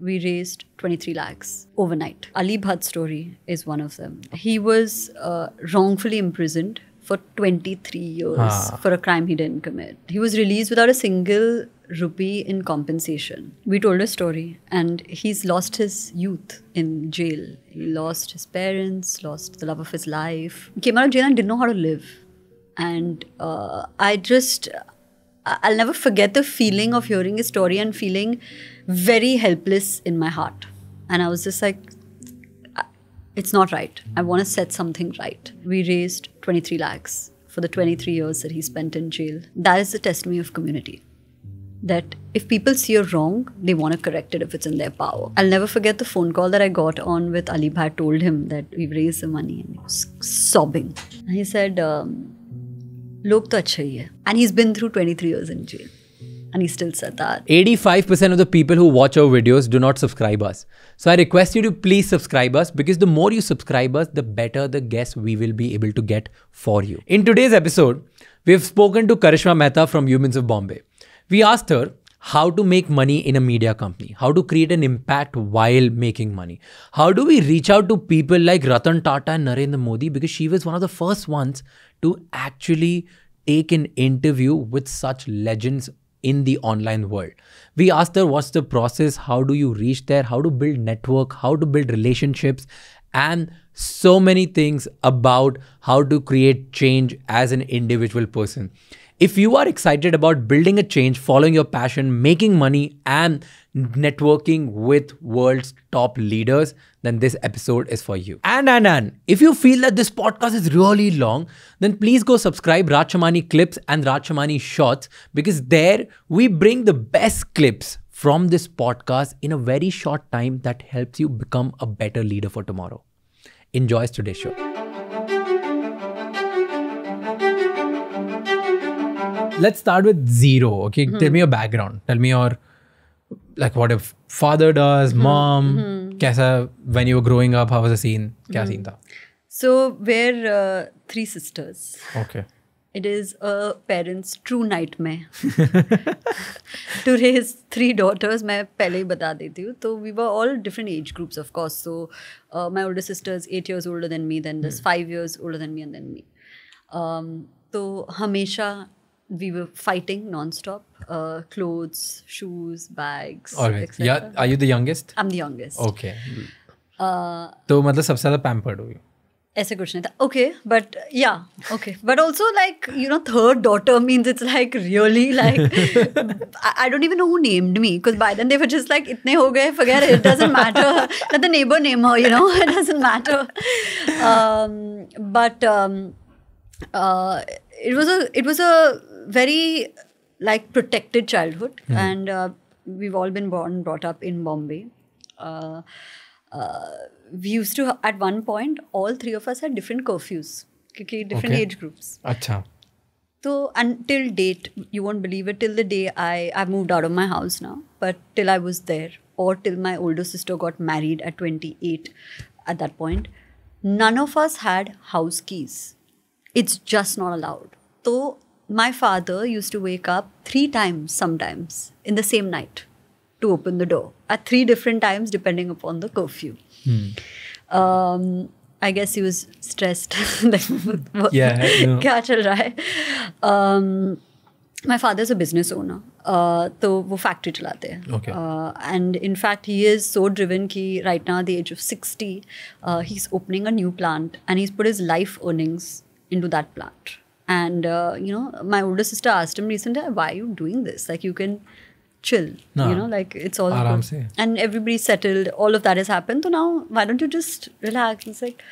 we raised 23 lakhs overnight. Ali Bhatt's story is one of them. He was uh, wrongfully imprisoned for 23 years ah. for a crime he didn't commit. He was released without a single rupee in compensation. We told a story, and he's lost his youth in jail. He lost his parents, lost the love of his life. He came out of jail and didn't know how to live. And uh, I just, I'll never forget the feeling of hearing a story and feeling very helpless in my heart. And I was just like, it's not right. I want to set something right. We raised 23 lakhs for the 23 years that he spent in jail. That is the testimony of community. That if people see a wrong, they want to correct it if it's in their power. I'll never forget the phone call that I got on with Ali Bhai told him that we've raised the money and he was sobbing. And he said, um, लोग तो अच्छे ही है and he is been through 23 years in jail and he still said that. 85% of the people who watch our videos do not subscribe us. So I request you to please subscribe us because the more you subscribe us, the better the guests we will be able to get for you. In today's episode, we have spoken to Karishma Mehta from Humans of Bombay. We asked her how to make money in a media company, how to create an impact while making money. How do we reach out to people like Ratan Tata and Narendra Modi? Because she was one of the first ones to actually take an interview with such legends in the online world. We asked her what's the process, how do you reach there, how to build network, how to build relationships, and so many things about how to create change as an individual person. If you are excited about building a change, following your passion, making money, and networking with world's top leaders, then this episode is for you. And and and if you feel that this podcast is really long, then please go subscribe Rachamani Clips and Rachamani Shorts because there we bring the best clips from this podcast in a very short time that helps you become a better leader for tomorrow. Enjoy today's show. let's start with zero. Okay, mm-hmm. tell me your background. Tell me your like what if father does, mm-hmm. mom. Mm-hmm. when you were growing up, how was the scene? Kya hmm. scene tha? So we're uh, three sisters. Okay. It is a parent's true nightmare to raise three daughters. मैं पहले ही बता देती हूँ तो we were all different age groups of course so my older eight years eight years older than me then this five years older than me and then me तो हमेशा we were fighting non-stop uh, clothes shoes bags all right yeah are you the youngest i'm the youngest okay तो मतलब सबसे ज़्यादा pampered हुई ऐसे कुछ नहीं था okay but yeah okay but also like you know third daughter means it's like really like I don't even know who named me because by then they were just like इतने हो गए वगैरह it doesn't matter let the neighbour name हो you know it doesn't matter but it was a it was a very like protected childhood, mm. and uh, we've all been born brought up in Bombay. Uh, uh, we used to at one point all three of us had different curfews, different okay. age groups. Acha. So until date, you won't believe it. Till the day I I moved out of my house now, but till I was there, or till my older sister got married at 28, at that point, none of us had house keys. It's just not allowed. So my father used to wake up three times sometimes in the same night to open the door at three different times depending upon the curfew. Hmm. Um, I guess he was stressed. yeah. No. Um, my father's a business owner. so uh, wo factory chalate Okay. Uh, and in fact, he is so driven ki right now at the age of 60, uh, he's opening a new plant and he's put his life earnings into that plant. And, uh, you know, my older sister asked him recently, why are you doing this? Like, you can chill. No. You know, like, it's all Aram good. Se. And everybody settled. All of that has happened. So now, why don't you just relax? He's like,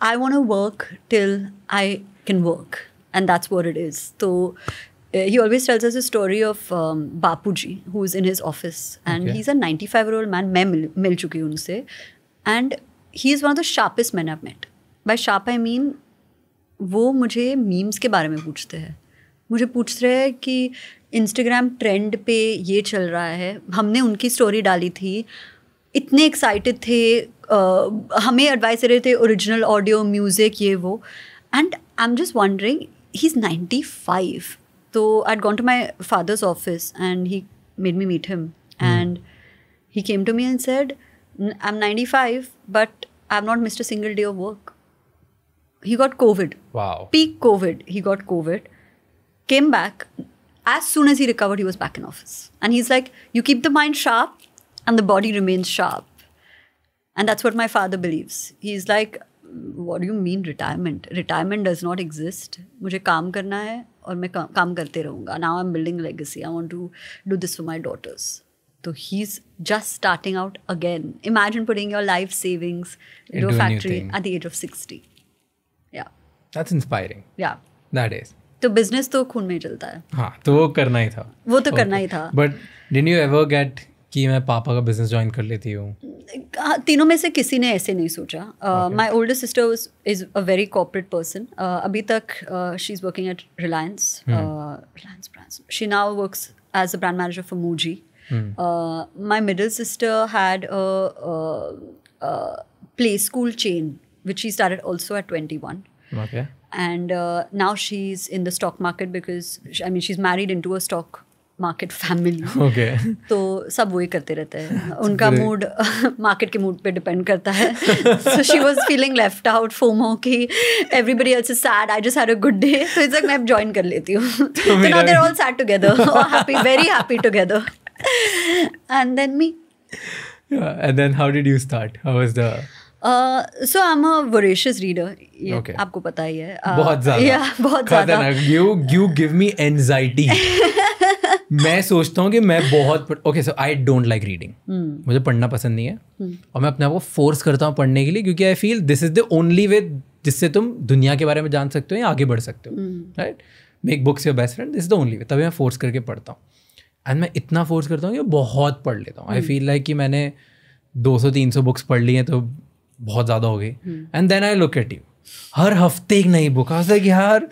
I want to work till I can work. And that's what it is. So uh, he always tells us a story of um, Bapuji, who's in his office. And okay. he's a 95 year old man. मैं मिल, मिल चुकी हूँ And he is one of the sharpest men I've met. By sharp, I mean वो मुझे memes के बारे में पूछते हैं मुझे पूछ रहे हैं कि इंस्टाग्राम ट्रेंड पे ये चल रहा है हमने उनकी स्टोरी डाली थी इतने एक्साइटेड थे आ, हमें एडवाइस दे रहे थे ओरिजिनल ऑडियो म्यूज़िक ये वो and I am just wondering he is ninety five तो I went to my father's office and he made me meet him and he came to me and said I am ninety five but I am not missed a single day of work he got COVID. Wow. Peak COVID, he got COVID, came back. As soon as he recovered, he was back in office. And he's like, you keep the mind sharp and the body remains sharp. And that's what my father believes. He's like, what do you mean retirement? Retirement does not exist. मुझे काम करना है और मैं काम, करते रहूँगा. Now I'm building legacy. I want to do this for my daughters. So he's just starting out again. Imagine putting your life savings into a factory at the age of 60. That's inspiring yeah that is तो business तो खून में चलता है हाँ तो वो करना ही था वो तो okay. करना ही था but did you ever get कि मैं पापा का बिजनेस ज्वाइन कर लेती हूँ हाँ, तीनों में से किसी ने ऐसे नहीं सोचा my older sister is a very corporate person अभी तक she is working at Reliance Reliance brands she now works as a brand manager for Muji my middle sister had play school chain which she started also at twenty one Okay. And uh, now she's in the stock market because I mean she's married into a stock market family okay तो सब वही करते रहते हैं उनका mood market के mood पे depend करता है so she was feeling left out FOMO की everybody else is sad I just had a good day तो इट्स लाइक मैं ज्वाइन कर लेती हूँ तो now they all sad together happy very happy together and then me and then how did you start how was the so I am a voracious reader आपको पता ही है बहुत ज्यादा बहुत ज्यादा you you give me anxiety मैं सोचता हूँ कि मैं बहुत okay so I don't like reading मुझे पढ़ना पसंद नहीं है hmm. और मैं अपने आप को फोर्स करता हूँ पढ़ने के लिए क्योंकि I feel this is the only way जिससे तुम दुनिया के बारे में जान सकते हो या आगे बढ़ सकते हो right make books your best friend this is the only way तभी मैं फोर्स करके पढ़ता हूँ एंड मैं इतना फोर्स करता हूँ कि बहुत पढ़ लेता हूँ आई फील लाइक कि मैंने 200-300 बुक्स पढ़ ली हैं तो बहुत ज़्यादा हो गई and then I look at you हर हफ्ते एक नई बुक आज कि यार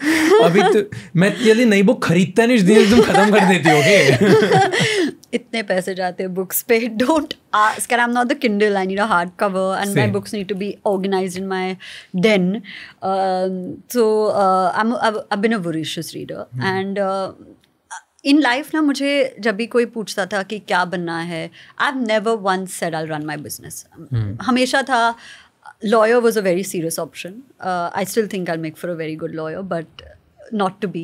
अभी तो मैं यदि नई बुक खरीदता नहीं दिन तुम खत्म कर देती हो okay? इतने पैसे जाते हैं बुक्स पे don't ask I am not the Kindle I need a hard cover and my books need to be organised in my then so I am I have been a voracious reader and in life ना मुझे जब भी कोई पूछता था कि क्या बनना है I have never one said I run my business हमेशा था lawyer was a very serious option I still think I make for a very good lawyer but not to be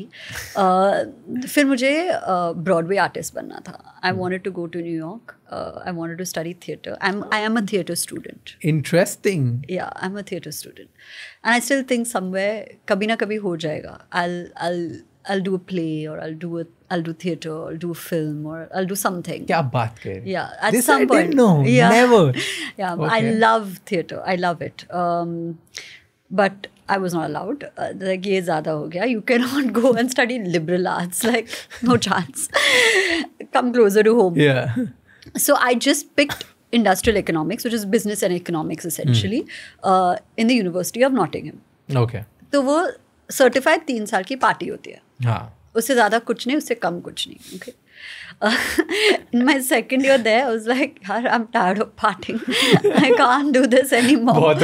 फिर मुझे ब्रॉडवे uh, आर्टिस्ट बनना था I want to go to New York I want to study theatre I am I am a theatre student interesting या I am a theatre student and I still think somewhere कभी ना कभी हो जाएगा आई आई आई do a play और I do a I'll do theater, I'll do film, or I'll do something. Kya baat kar yeah, at this some I point. Didn't know. Yeah, never. yeah, okay. I love theater. I love it. Um, but I was not allowed. Uh, like, ye zyada ho gaya. You cannot go and study liberal arts. Like, no chance. Come closer to home. Yeah. So I just picked industrial economics, which is business and economics essentially, mm. uh, in the University of Nottingham. Okay. तो वो certified तीन साल की party होती है हाँ उससे ज़्यादा कुछ नहीं उससे कम कुछ नहीं okay my second year they was like her I am tired of partying I can't do this any more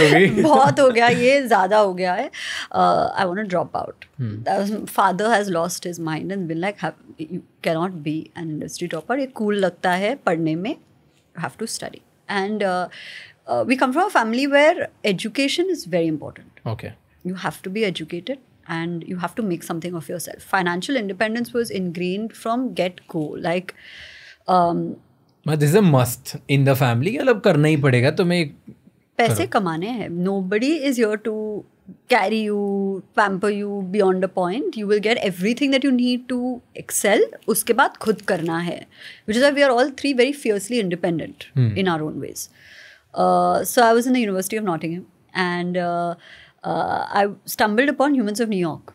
बहुत हो गया ये ज़्यादा हो गया है I want drop out father has lost his mind and been like you cannot be an industry topper ये cool लगता है पढ़ने में have to study and we come from a family where education is very important okay you have to be educated and you have to make something of yourself. Financial independence was ingrained from get go. Like, um, this is a must in the family. मतलब करना ही पड़ेगा तुम्हें पैसे कमाने हैं nobody is here to carry you pamper you beyond a point you will get everything that you need to excel उसके बाद खुद करना है which is why we are all three very fiercely independent hmm. in our own ways uh, so I was in the University of Nottingham and uh, uh, I stumbled upon Humans of New York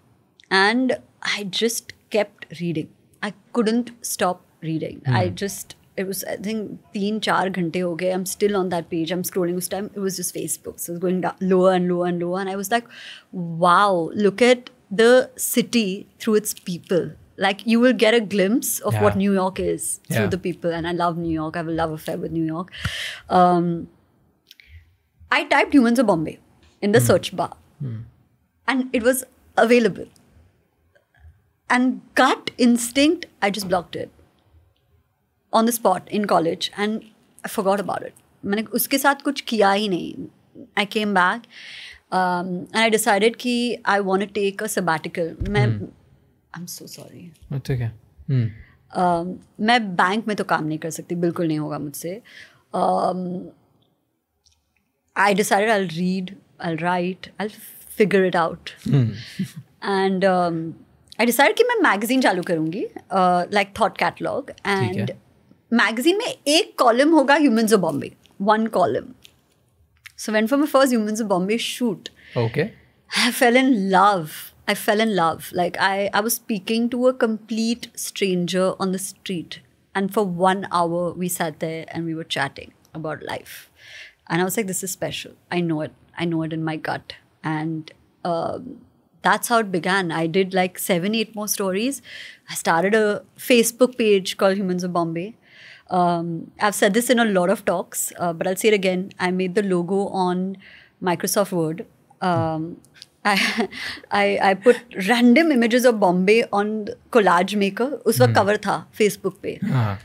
and I just kept reading. I couldn't stop reading. Mm. I just, it was, I think, three, four ghante ho I'm still on that page. I'm scrolling. This time it was just Facebook. So it was going down, lower and lower and lower. And I was like, wow, look at the city through its people. Like you will get a glimpse of yeah. what New York is through yeah. the people. And I love New York. I have a love affair with New York. Um, I typed humans of Bombay in the mm. search bar and it was available and gut gut instinct, I just blocked it on the spot in college and I forgot about मैंने उसके साथ कुछ किया ही नहीं I came back and I decided कि I want take a sabbatical मैं I am so sorry मैं बैंक में तो काम नहीं कर सकती बिल्कुल नहीं होगा मुझसे I decided I read I'll write, I'll figure it out. Mm. and um, I decided कि a magazine चालू करूँगी, uh, like thought catalog and magazine में एक column hoga humans of Bombay, one column. So went for my first humans of Bombay shoot. Okay. I fell in love. I fell in love. Like I, I was speaking to a complete stranger on the street, and for one hour we sat there and we were chatting about life and I was like, this is special. I know it. I know it in my gut. And um, that's how it began. I did like seven, eight more stories. I started a Facebook page called Humans of Bombay. Um, I've said this in a lot of talks, uh, but I'll say it again. I made the logo on Microsoft Word. Um, I, I, I put random images of Bombay on collage maker. उस वक्त hmm. Facebook. था Facebook पे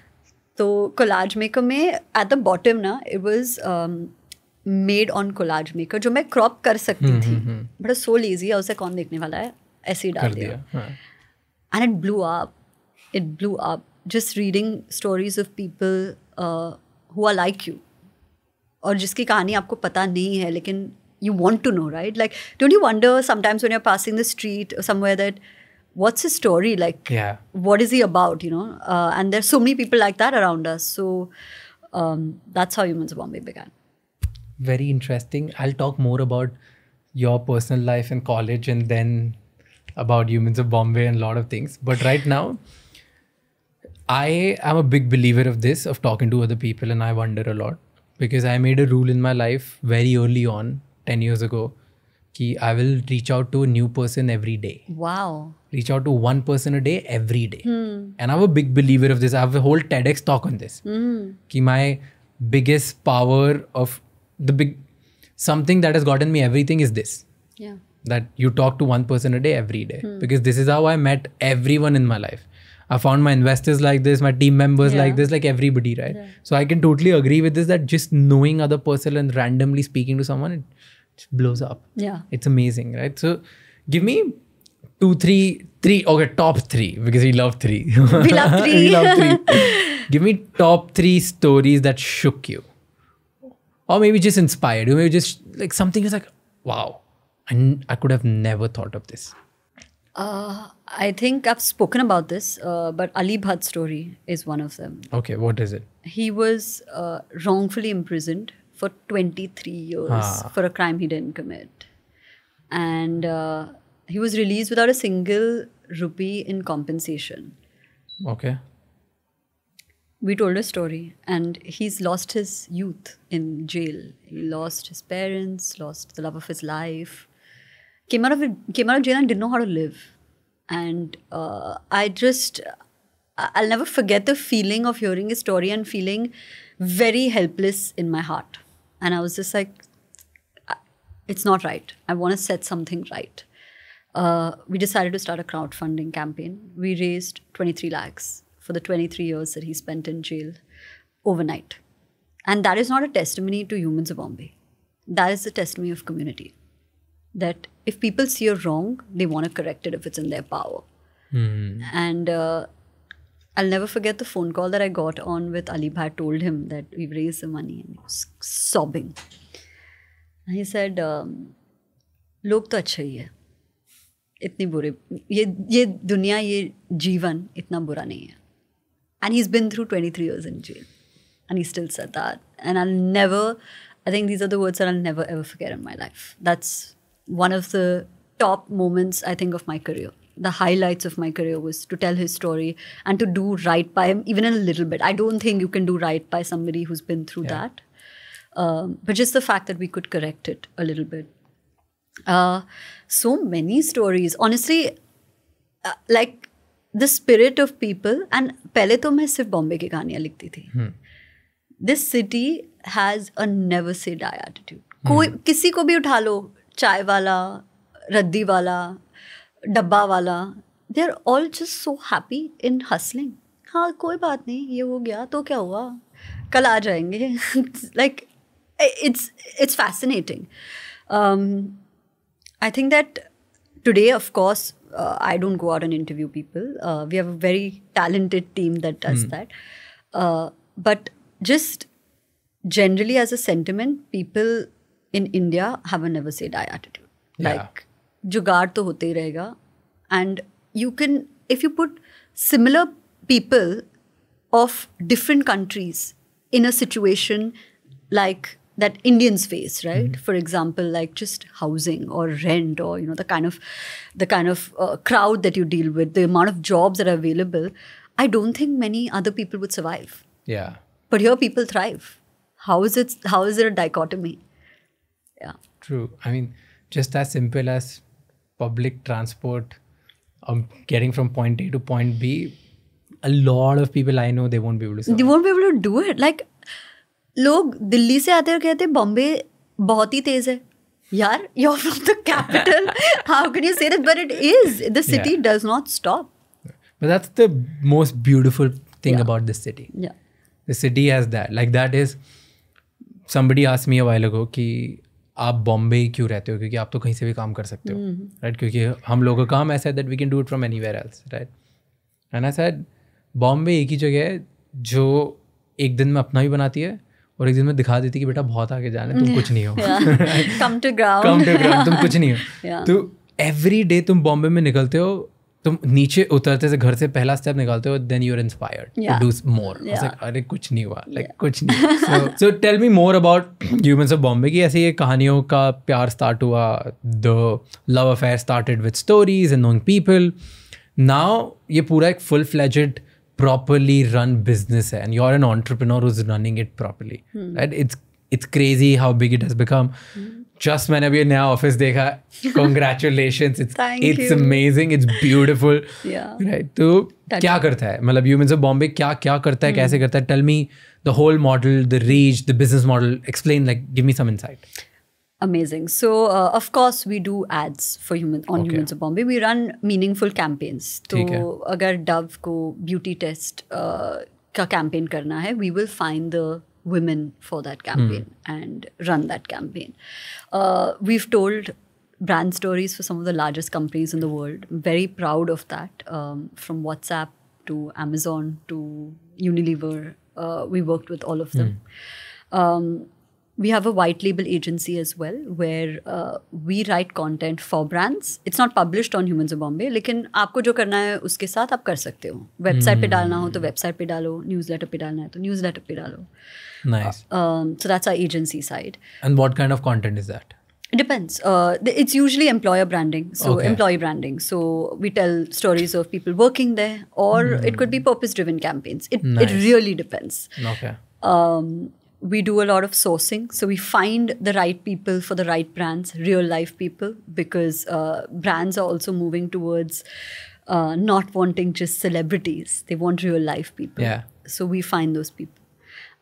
तो collage maker में at the bottom ना it was made on collage maker जो मैं crop कर सकती हम्म, थी हम्म, हम्म। बड़ा सो लेजी है उसे कौन देखने वाला है ऐसे ही डाल दिया and it blew up it blew up just reading stories of people who are like you और जिसकी कहानी आपको पता नहीं है लेकिन you want to know right like don't you wonder sometimes when are passing the street somewhere that what's his story like yeah what is he about you know uh, and there's so many people like that around us so um, that's how humans of bombay began very interesting i'll talk more about your personal life in college and then about humans of bombay and a lot of things but right now i am a big believer of this of talking to other people and i wonder a lot because i made a rule in my life very early on 10 years ago कि I will reach out to new person every day wow reach out to one person a day every day hmm. and i'm a big believer of this i have a whole tedx talk on this mm. my biggest power of the big something that has gotten me everything is this yeah that you talk to one person a day every day hmm. because this is how i met everyone in my life I found my investors like this, my team members like this, like everybody, right? So I can totally agree with this that just knowing other person and randomly speaking to someone, it blows up. Yeah. It's amazing, right? So give me two, three, three, okay, top three, because we love three. We love three. we love three. give me top three stories that shook you. Or maybe just inspired you. Maybe just like something is like, wow, I, I could have never thought of this. Uh, I think I've spoken about this, uh, but Ali Bhatt's story is one of them. Okay, what is it? He was uh, wrongfully imprisoned for 23 years ah. for a crime he didn't commit. And uh, he was released without a single rupee in compensation. Okay. We told a story, and he's lost his youth in jail. He lost his parents, lost the love of his life. Came out of came out of jail and didn't know how to live. And uh, I just, I'll never forget the feeling of hearing his story and feeling very helpless in my heart. And I was just like, it's not right. I want to set something right. Uh, we decided to start a crowdfunding campaign. We raised 23 lakhs for the 23 years that he spent in jail overnight. And that is not a testimony to humans of Bombay. That is the testimony of community. That if people see a wrong, they want to correct it if it's in their power. Mm. And uh, I'll never forget the phone call that I got on with Ali Bhai. Told him that we raised the money, and he was sobbing. he said, "Log to achhe hai, itni bure. Ye ye dunya ye jivan itna bura nahi hai." And he's been through 23 years in jail, and he still said that. And I'll never, I think these are the words that I'll never ever forget in my life. That's one of the top moments I think of my career the highlights of my career was to tell his story and to do right by him, even in a little bit. I don't think you can do right by somebody who's been through yeah. that. Um, but just the fact that we could correct it a little bit. Uh, so many stories. Honestly, uh, like the spirit of people, and पहले तो मैं सिर्फ बॉम्बे की कहानियाँ लिखती थी this city has a never say die attitude कोई किसी को भी उठा लो चाय वाला रद्दी वाला डब्बा वाला they are all just so happy in hustling हाँ कोई बात नहीं ये हो गया तो क्या हुआ कल आ जाएंगे like it's it's fascinating I think that today, of course, uh, I don't go out and interview people. Uh, we have a very talented team that does hmm. that. Uh, but just generally, as a sentiment, people in India have a never say die attitude. Yeah. जुगाड़ तो होते ही रहेगा and you can if you put similar people of different countries in a situation that Indians face, right? Mm-hmm. For example, like just housing or rent, or you know the kind of the kind of uh, crowd that you deal with, the amount of jobs that are available. I don't think many other people would survive. Yeah. But here, people thrive. How is it? How is it a dichotomy? Yeah. True. I mean, just as simple as public transport, I'm um, getting from point A to point B, a lot of people I know they won't be able to. They won't be able to do it. Like लोग दिल्ली से आते और कहते बॉम्बे बहुत ही तेज है यार you're from the capital how can you say that but it is the city does not stop but that's the most beautiful thing about this city yeah the city has that like that is somebody asked me a while ago ki आप बॉम्बे क्यों रहते हो क्योंकि आप तो कहीं से भी काम कर सकते हो राइट हम्म। mm. right? क्योंकि हम लोगों का काम ऐसा है that we can do it from anywhere else right है ना सर बॉम्बे एक ही जगह है जो एक दिन में अपना भी बनाती है और एक दिन में दिखा देती कि बेटा बहुत आगे जाना तुम कुछ नहीं हो come to ground come to ground तुम कुछ नहीं हो तो एवरी डे तुम बॉम्बे में निकलते हो तुम नीचे उतरते से घर से पहला स्टेप निकालते हो then you are inspired to do more अरे कुछ नहीं हुआ लाइक like, कुछ नहीं so tell me more about humans of Bombay की ऐसे ये कहानियों का प्यार स्टार्ट हुआ the love affair started with stories and knowing people now ये पूरा एक full fledged properly run business है and you are an entrepreneur is running it properly right it's it's crazy how big it has become just मैंने अभी नया office देखा congratulation it's it's amazing it's beautiful right तो क्या करता है मतलब ह्यूमन ऑफ बॉम्बे क्या क्या करता है कैसे करता है tell me the whole model the reach the business model explain like give me some insight Amazing. So, uh, of course, we do ads for human on okay. Humans of Bombay. We run meaningful campaigns. so agar Dove ko beauty test uh, ka campaign karna hai we will find the women for that campaign mm. and run that campaign. Uh, we've told brand stories for some of the largest companies in the world. very proud of that. Um, from WhatsApp to Amazon to Unilever, uh, we worked with all of them. Mm. Um, we have a white label agency as well where uh, we write content for brands it's not published on humans of bombay But आपको जो करना है उसके साथ आप कर सकते हो वेबसाइट पे डालना हो तो website पे डालो पे डालना है तो पे डालो Nice. Uh, um, so that's our agency side. And what kind of content is that? It depends. Uh, it's usually employer branding, so okay. employee branding. So we tell stories of people working there, or mm. it could be purpose-driven campaigns. It nice. it really depends. Okay. Um, we do a lot of sourcing, so we find the right people for the right brands, real life people, because uh, brands are also moving towards uh, not wanting just celebrities; they want real life people. Yeah. So we find those people.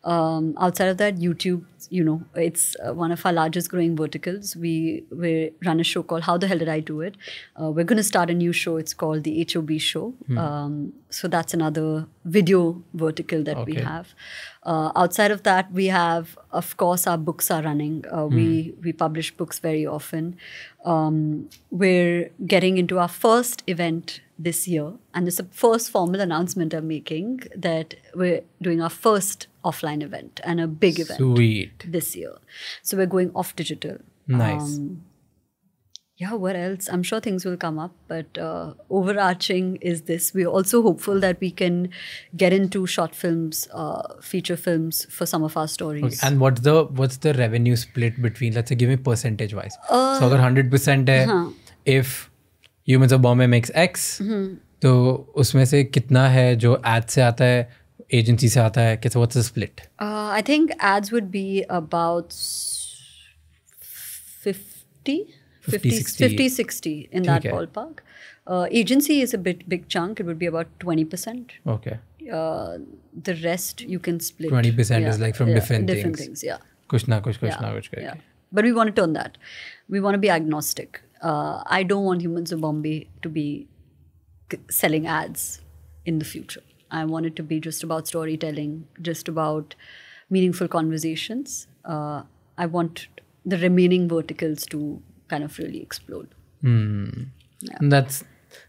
Um, outside of that, YouTube, you know, it's uh, one of our largest growing verticals. We we run a show called How the Hell Did I Do It? Uh, we're going to start a new show. It's called the HOB Show. Hmm. Um, so that's another video vertical that okay. we have. Uh, outside of that, we have, of course, our books are running. Uh, hmm. We we publish books very often. Um, we're getting into our first event this year, and it's the first formal announcement I'm making that we're doing our first offline event and a big event Sweet. this year. So we're going off digital. Nice. Um, yeah, what else? I'm sure things will come up, but uh, overarching is this. We're also hopeful that we can get into short films, uh, feature films for some of our stories. Okay. And what's the what's the revenue split between? Let's say give me percentage wise. Uh, so, if hundred percent है, if Humans of Bombay makes X, mm-hmm. तो उसमें से कितना है जो से आता है? एजेंसी से आता है कैसे what's split I think ads would be about 50 50 60, 50 60 in that ballpark uh, agency is a bit big chunk it would be about 20% okay uh, the rest you can split 20% yeah, is like from yeah, different, different things. things yeah kuch na kuch kuch yeah, na kuch yeah. but we want to turn that we want to be agnostic uh, i don't want humans of bombay to be selling ads in the future I wanted to be just about storytelling, just about meaningful conversations. Uh, I want the remaining verticals to kind of really explode. Mm. Yeah. That's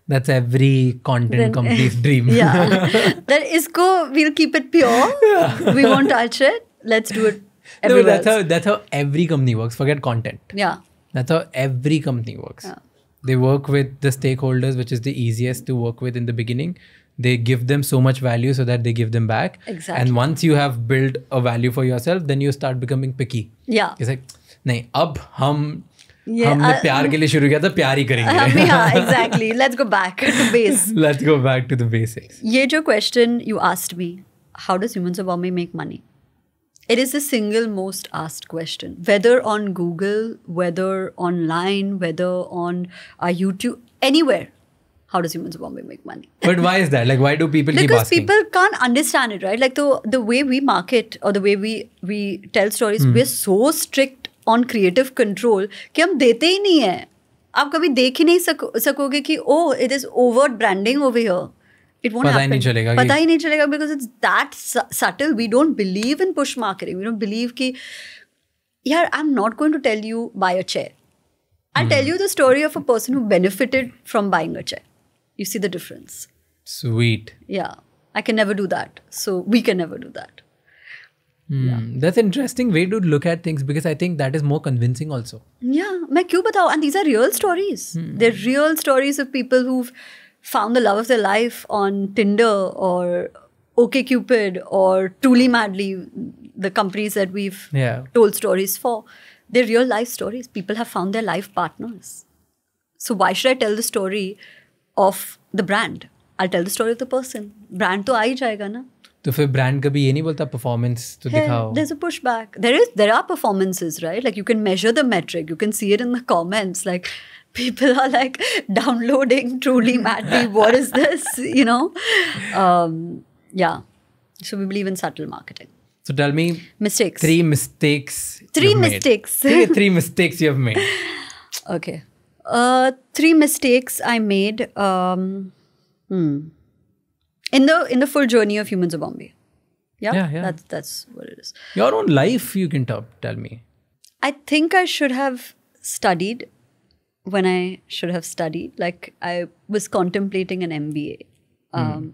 that's every content company's dream. yeah, that is cool. We'll keep it pure. Yeah. We won't touch it. Let's do it. No, that's how that's how every company works. Forget content. Yeah, that's how every company works. Yeah. They work with the stakeholders, which is the easiest to work with in the beginning, they give them so much value so that they give them back. Exactly. And once you have built a value for yourself, then you start becoming picky. Yeah. It's like, नहीं अब हम Yeah, हमने uh, प्यार के लिए शुरू Let's go back to हम हाँ exactly let's go back to base let's go back to the basics ये जो question you asked me how It is the single most asked question, whether on Google, whether online, whether on uh, YouTube, anywhere how does humans Bombay make money? but why is that? Like, why do people because people can't understand it, right? Like the the way we market or the way we we tell stories, hmm. we're so strict on creative control You. हम देते ही नहीं हैं आप कभी देख ही नहीं सको सकोगे कि oh it is over branding over here it won't पता ही नहीं चलेगा You. ही नहीं चलेगा because it's that You. We don't believe in push marketing we You. Believe a chair. I am not going You. Tell you buy a chair I tell you the story of a you see the difference sweet yeah i can never do that so we can never do that Hmm. Yeah. That's an interesting way to look at things because I think that is more convincing also. Yeah. मैं क्यों बताऊँ? And these are real stories. Hmm. They're real stories of people who've found the love of their life on Tinder or OkCupid or Truly Madly, the companies that we've yeah. told stories for. They're real life stories. People have found their life partners. So why should I tell the story of the brand. I'll tell the story of the person. Brand to aa jayega na. तो brand brand कभी ये नहीं बोलता performance तो दिखाओ There's a pushback. There is, there are performances, right? Like you can measure the metric. You can see it in the comments. Like people are like downloading truly madly what is this you know um, yeah so we believe in subtle marketing so tell me mistakes three mistakes three mistakes three, three mistakes you have made okay uh, three mistakes I made um, hmm. in the in the full journey of humans of Bombay. Yeah, yeah, yeah, that's that's what it is. Your own life, you can talk, tell me. I think I should have studied when I should have studied. Like I was contemplating an MBA. Hmm. Um, mm.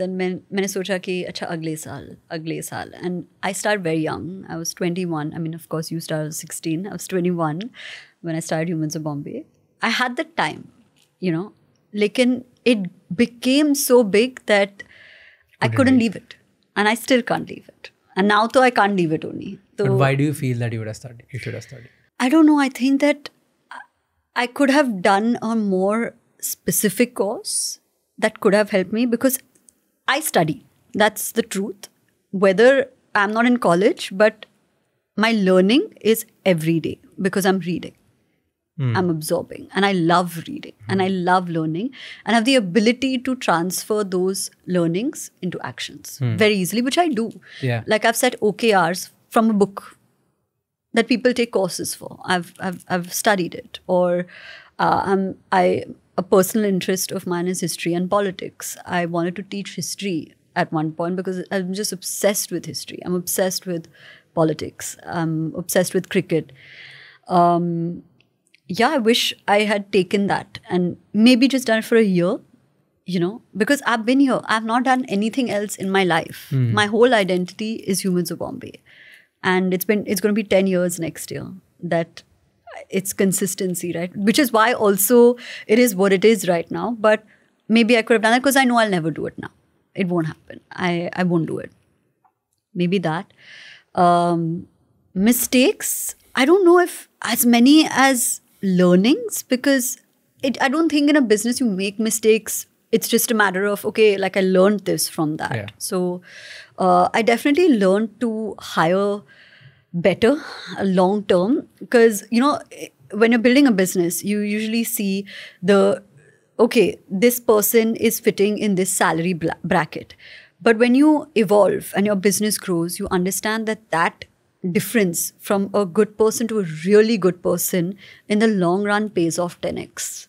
then मैं मैंने सोचा कि अच्छा अगले साल अगले I and I start very young I I twenty one I mean of course you start sixteen I was when I started Humans of Bombay. I had the time, you know, lekin it became so big that I couldn't leave it. And I still can't leave it. And now though I can't leave it only. So, why do you feel that you would have started? You should have I don't know. I think that I could have done a more specific course that could have helped me because I study. That's the truth. Whether I'm not in college, but my learning is every day because I'm reading. Mm. I'm absorbing and I love reading mm. and I love learning and have the ability to transfer those learnings into actions mm. very easily, which I do. Yeah. Like I've set OKRs from a book that people take courses for. I've I've, I've studied it or uh, I'm, I a personal interest of mine is history and politics. I wanted to teach history at one point because I'm just obsessed with history. I'm obsessed with politics. I'm obsessed with cricket. Um, yeah, I wish I had taken that and maybe just done it for a year, you know, because I've been here. I've not done anything else in my life. Mm. My whole identity is humans of Bombay. And it's been it's gonna be 10 years next year that it's consistency, right? Which is why also it is what it is right now. But maybe I could have done it because I know I'll never do it now. It won't happen. I, I won't do it. Maybe that. Um, mistakes, I don't know if as many as learnings because it, I don't think in a business you make mistakes. It's just a matter of, okay, like I learned this from that. Yeah. So uh, I definitely learned to hire better uh, long term because, you know, eh, when you're building a business, you usually see the, okay, this person is fitting in this salary bracket. But when you evolve and your business grows, you understand that that difference from a good person to a really good person in the long run pays off 10x.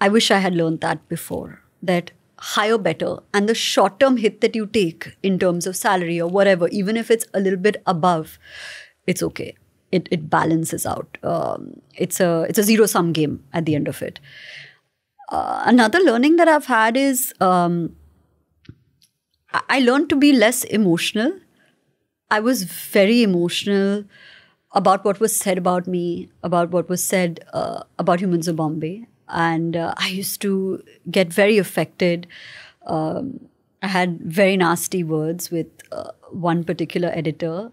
I wish I had learned that before that higher better and the short term hit that you take in terms of salary or whatever, even if it's a little bit above, it's okay. It, it balances out. Um, it's a it's a zero sum game at the end of it. Uh, another learning that I've had is um, I learned to be less emotional I was very emotional about what was said about me, about what was said uh, about humans of Bombay. And uh, I used to get very affected. Um, I had very nasty words with uh, one particular editor.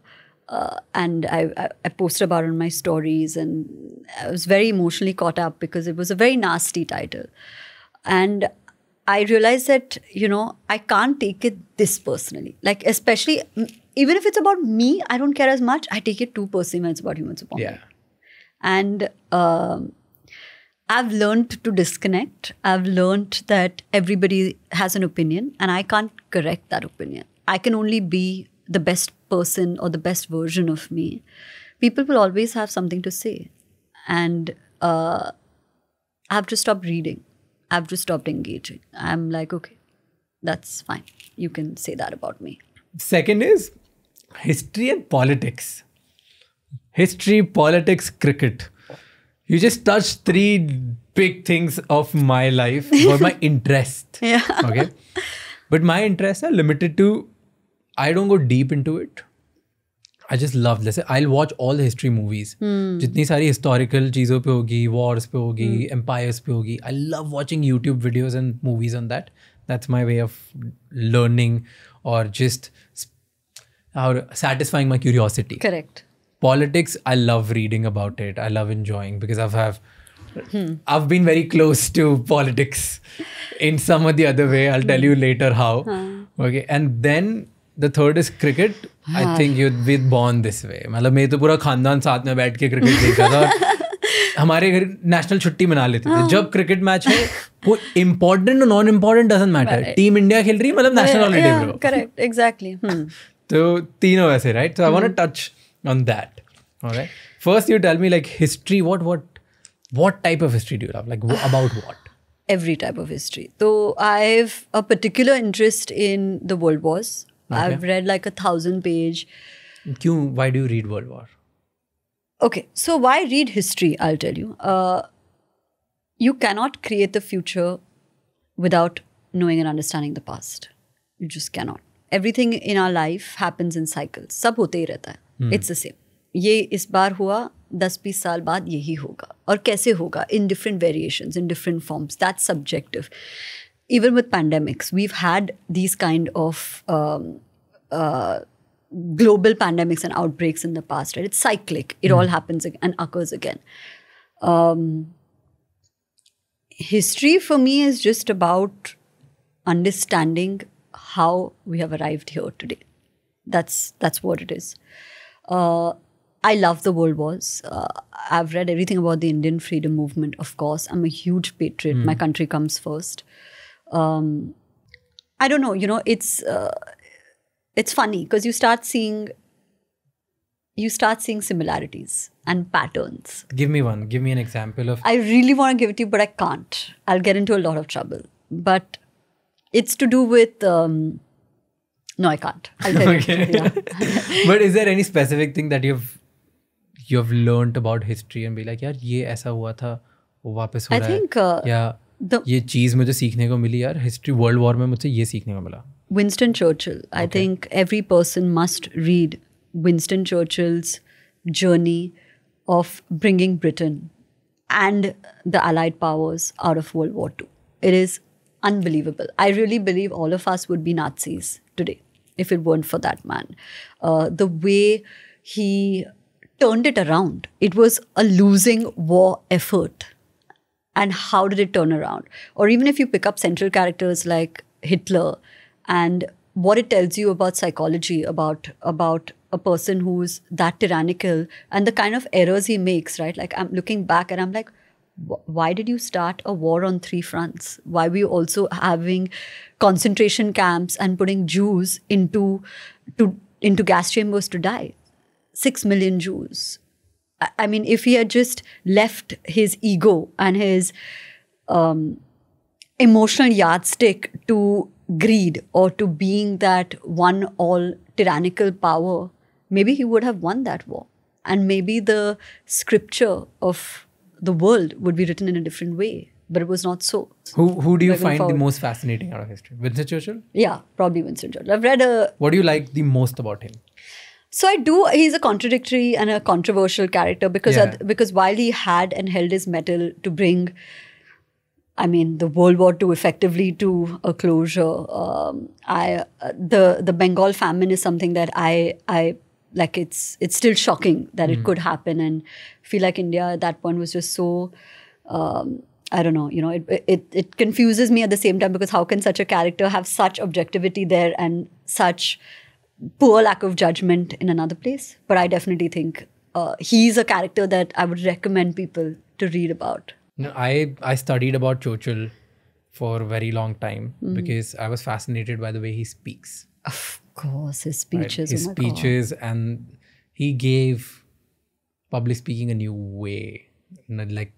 Uh, and I, I, posted about it on my stories, and I was very emotionally caught up because it was a very nasty title. And I realized that, you know, I can't take it this personally. Like, especially mm, even if it's about me, I don't care as much. I take it too personally when it's about human support. Yeah. And um, I've learned to disconnect. I've learned that everybody has an opinion and I can't correct that opinion. I can only be the best person or the best version of me. People will always have something to say. And uh, I've to stop reading. I've to stop engaging. I'm like, okay, that's fine. You can say that about me. Second is history and politics history politics cricket you just touched three big things of my life or my interest yeah okay but my interests are limited to i don't go deep into it i just love this. i'll watch all the history movies hmm. jitni sari historical cheezon pe hogi wars pe hogi hmm. empires pe hogi i love watching youtube videos and movies on that that's my way of learning or just or satisfying my curiosity. Correct. Politics, I love reading about it. I love enjoying because I've have hmm. I've been very close to politics in some or the other way. I'll tell you later how. Huh. Okay. And then the third is cricket. I think you with born this way मतलब मेरे तो पूरा खानदान साथ में हमारे घर national छुट्टी मना लेते थे जब क्रिकेट मैच है वो इम्पोर्टेंट और non important doesn't matter team India खेल रही मतलब नेशनल हॉलीडे करेक्ट एग्जैक्टली तो right. So, I want to hmm. touch on that. That First, you tell me like history. What, what, what type of history do you love? Like about what? every type of history. So I have a particular interest in the world wars. Okay. I've read like a thousand page. Kyun, why do you read world war? Okay, so why read history? I'll tell you. Uh, you cannot create the future without knowing and understanding the past. You just cannot. Everything in our life happens इन cycles. सब होते ही रहता है it's the same ये इस बार हुआ दस बीस साल बाद यही होगा और कैसे होगा in different variation in different forms that subjective even with pandemics we've had these kind of global pandemics and outbreaks in the past, right? It's cyclic. It hmm. all happens and occurs again. Um, history for me is just about understanding how we have arrived here today. That's that's what it is. Uh, I love the world wars. Uh, I've read everything about the Indian freedom movement. Of course, I'm a huge patriot. Mm. My country comes first. Um, I don't know. You know, it's uh, it's funny because you start seeing you start seeing similarities and patterns. Give me one. Give me an example of. I really want to give it to you, but I can't. I'll get into a lot of trouble. But it's to do with. Um, no, I can't. I'll tell you. Yeah. but is there any specific thing that you've you've learned about history and be like, yeah, ये ऐसा हुआ था I रहा think, Yeah, uh, या the, ये चीज मुझे सीखने को मिली यार हिस्ट्री वर्ल्ड वॉर में I think every person must read Winston Churchill's journey of bringing Britain and the Allied powers out of World War II. It is unbelievable. I really believe all of us would be Nazis today if it weren't for that man. Uh, the way he turned it around, it was a losing war effort. And how did it turn around? Or even if you pick up central characters like Hitler and what it tells you about psychology, about, about a person who's that tyrannical and the kind of errors he makes, right? Like I'm looking back and I'm like, why did you start a war on three fronts? Why were you also having concentration camps and putting Jews into to into gas chambers to die? Six million Jews. I mean, if he had just left his ego and his um, emotional yardstick to greed or to being that one all tyrannical power, maybe he would have won that war. And maybe the scripture of the world would be written in a different way. But it was not so. Who who do you find forward. the most fascinating out of history? Winston Churchill? Yeah, probably Winston Churchill. I've read a. What do you like the most about him? So I do. He's a contradictory and a controversial character because yeah. I, because while he had and held his metal to bring, I mean, the World War II effectively to a closure. Um, I uh, the the Bengal famine is something that I I like it's it's still shocking that mm. it hmm. could happen and I feel like india at that point was just so um, I don't know, you know, it, it it confuses me at the same time because how can such a character have such objectivity there and such poor lack of judgment in another place? But I definitely think uh, he's a character that I would recommend people to read about. No, I I studied about Churchill for a very long time mm. because I was fascinated by the way he speaks course, his speeches. Right? His oh speeches, God. and he gave public speaking a new way, like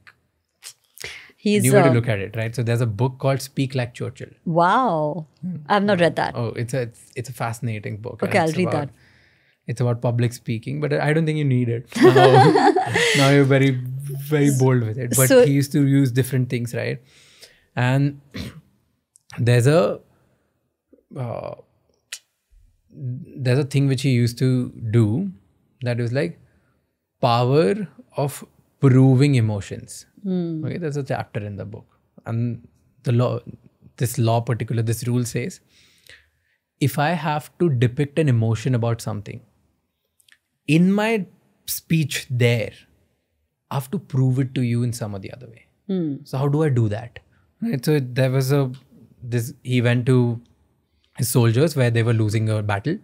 He's new way to um, look at it, right? So there's a book called Speak Like Churchill. Wow, I've not read that. Oh, it's a it's, it's a fascinating book. Okay, I'll read about, that. It's about public speaking, but I don't think you need it. Now, now you're very very bold with it. But so, he used to use different things, right? And there's a uh, there's a thing which he used to do that is like power of proving emotions. Mm. Okay, there's a chapter in the book, and the law, this law particular, this rule says, if I have to depict an emotion about something, in my speech there, I have to prove it to you in some or the other way. Mm. So how do I do that? Right. So there was a this he went to his soldiers where they were losing a battle.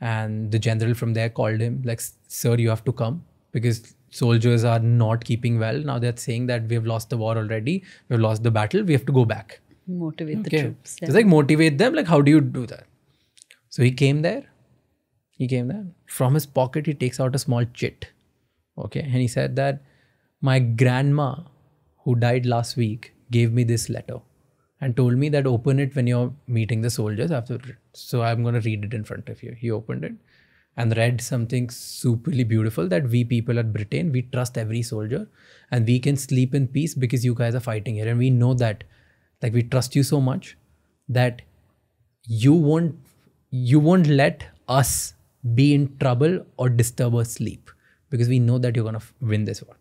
And the general from there called him, like, Sir, you have to come because soldiers are not keeping well. Now they're saying that we have lost the war already, we've lost the battle, we have to go back. Motivate okay. the troops. Yeah. It's like, motivate them. Like, how do you do that? So he came there. He came there. From his pocket, he takes out a small chit. Okay. And he said that my grandma, who died last week, gave me this letter and told me that open it when you're meeting the soldiers after so i'm going to read it in front of you he opened it and read something superly beautiful that we people at britain we trust every soldier and we can sleep in peace because you guys are fighting here and we know that like we trust you so much that you won't you won't let us be in trouble or disturb our sleep because we know that you're going to win this war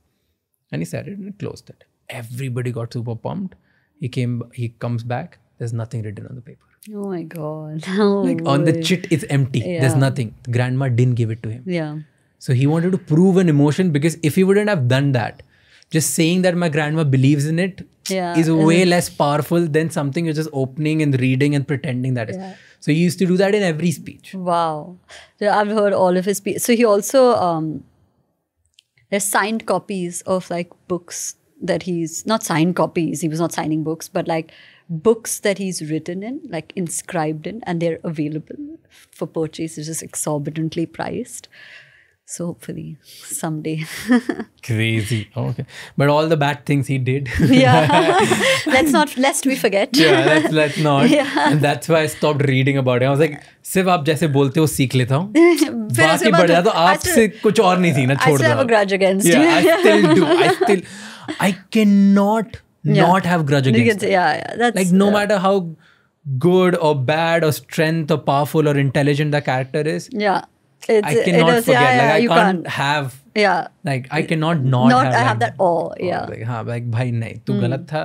and he said it and closed it everybody got super pumped he came. He comes back. There's nothing written on the paper. Oh my god! Oh like on the chit, it's empty. Yeah. There's nothing. Grandma didn't give it to him. Yeah. So he wanted to prove an emotion because if he wouldn't have done that, just saying that my grandma believes in it yeah, is way less powerful than something you're just opening and reading and pretending that is. Yeah. So he used to do that in every speech. Wow. I've heard all of his speeches So he also um there's signed copies of like books that he's not signed copies, he was not signing books, but like books that he's written in, like inscribed in, and they're available for purchase. It's just exorbitantly priced. So hopefully someday. Crazy. Okay. But all the bad things he did. yeah. let's not, lest we forget. yeah, let's, let's not. Yeah. And that's why I stopped reading about it. I was like, सिर्फ आप जैसे बोलते हो सीख लेता हूँ बाकी बढ़िया तो आपसे कुछ और नहीं थी ना छोड़ दो I cannot yeah. not have grudge against. Say, yeah, yeah, that's like no yeah. matter how good or bad or strength or powerful or intelligent the character is. Yeah, it's, I cannot it is, forget. Yeah, yeah, like I can't, can't, have. Yeah. Like I cannot not. Not have, I have that awe. Yeah. Like हाँ like भाई नहीं तू गलत था.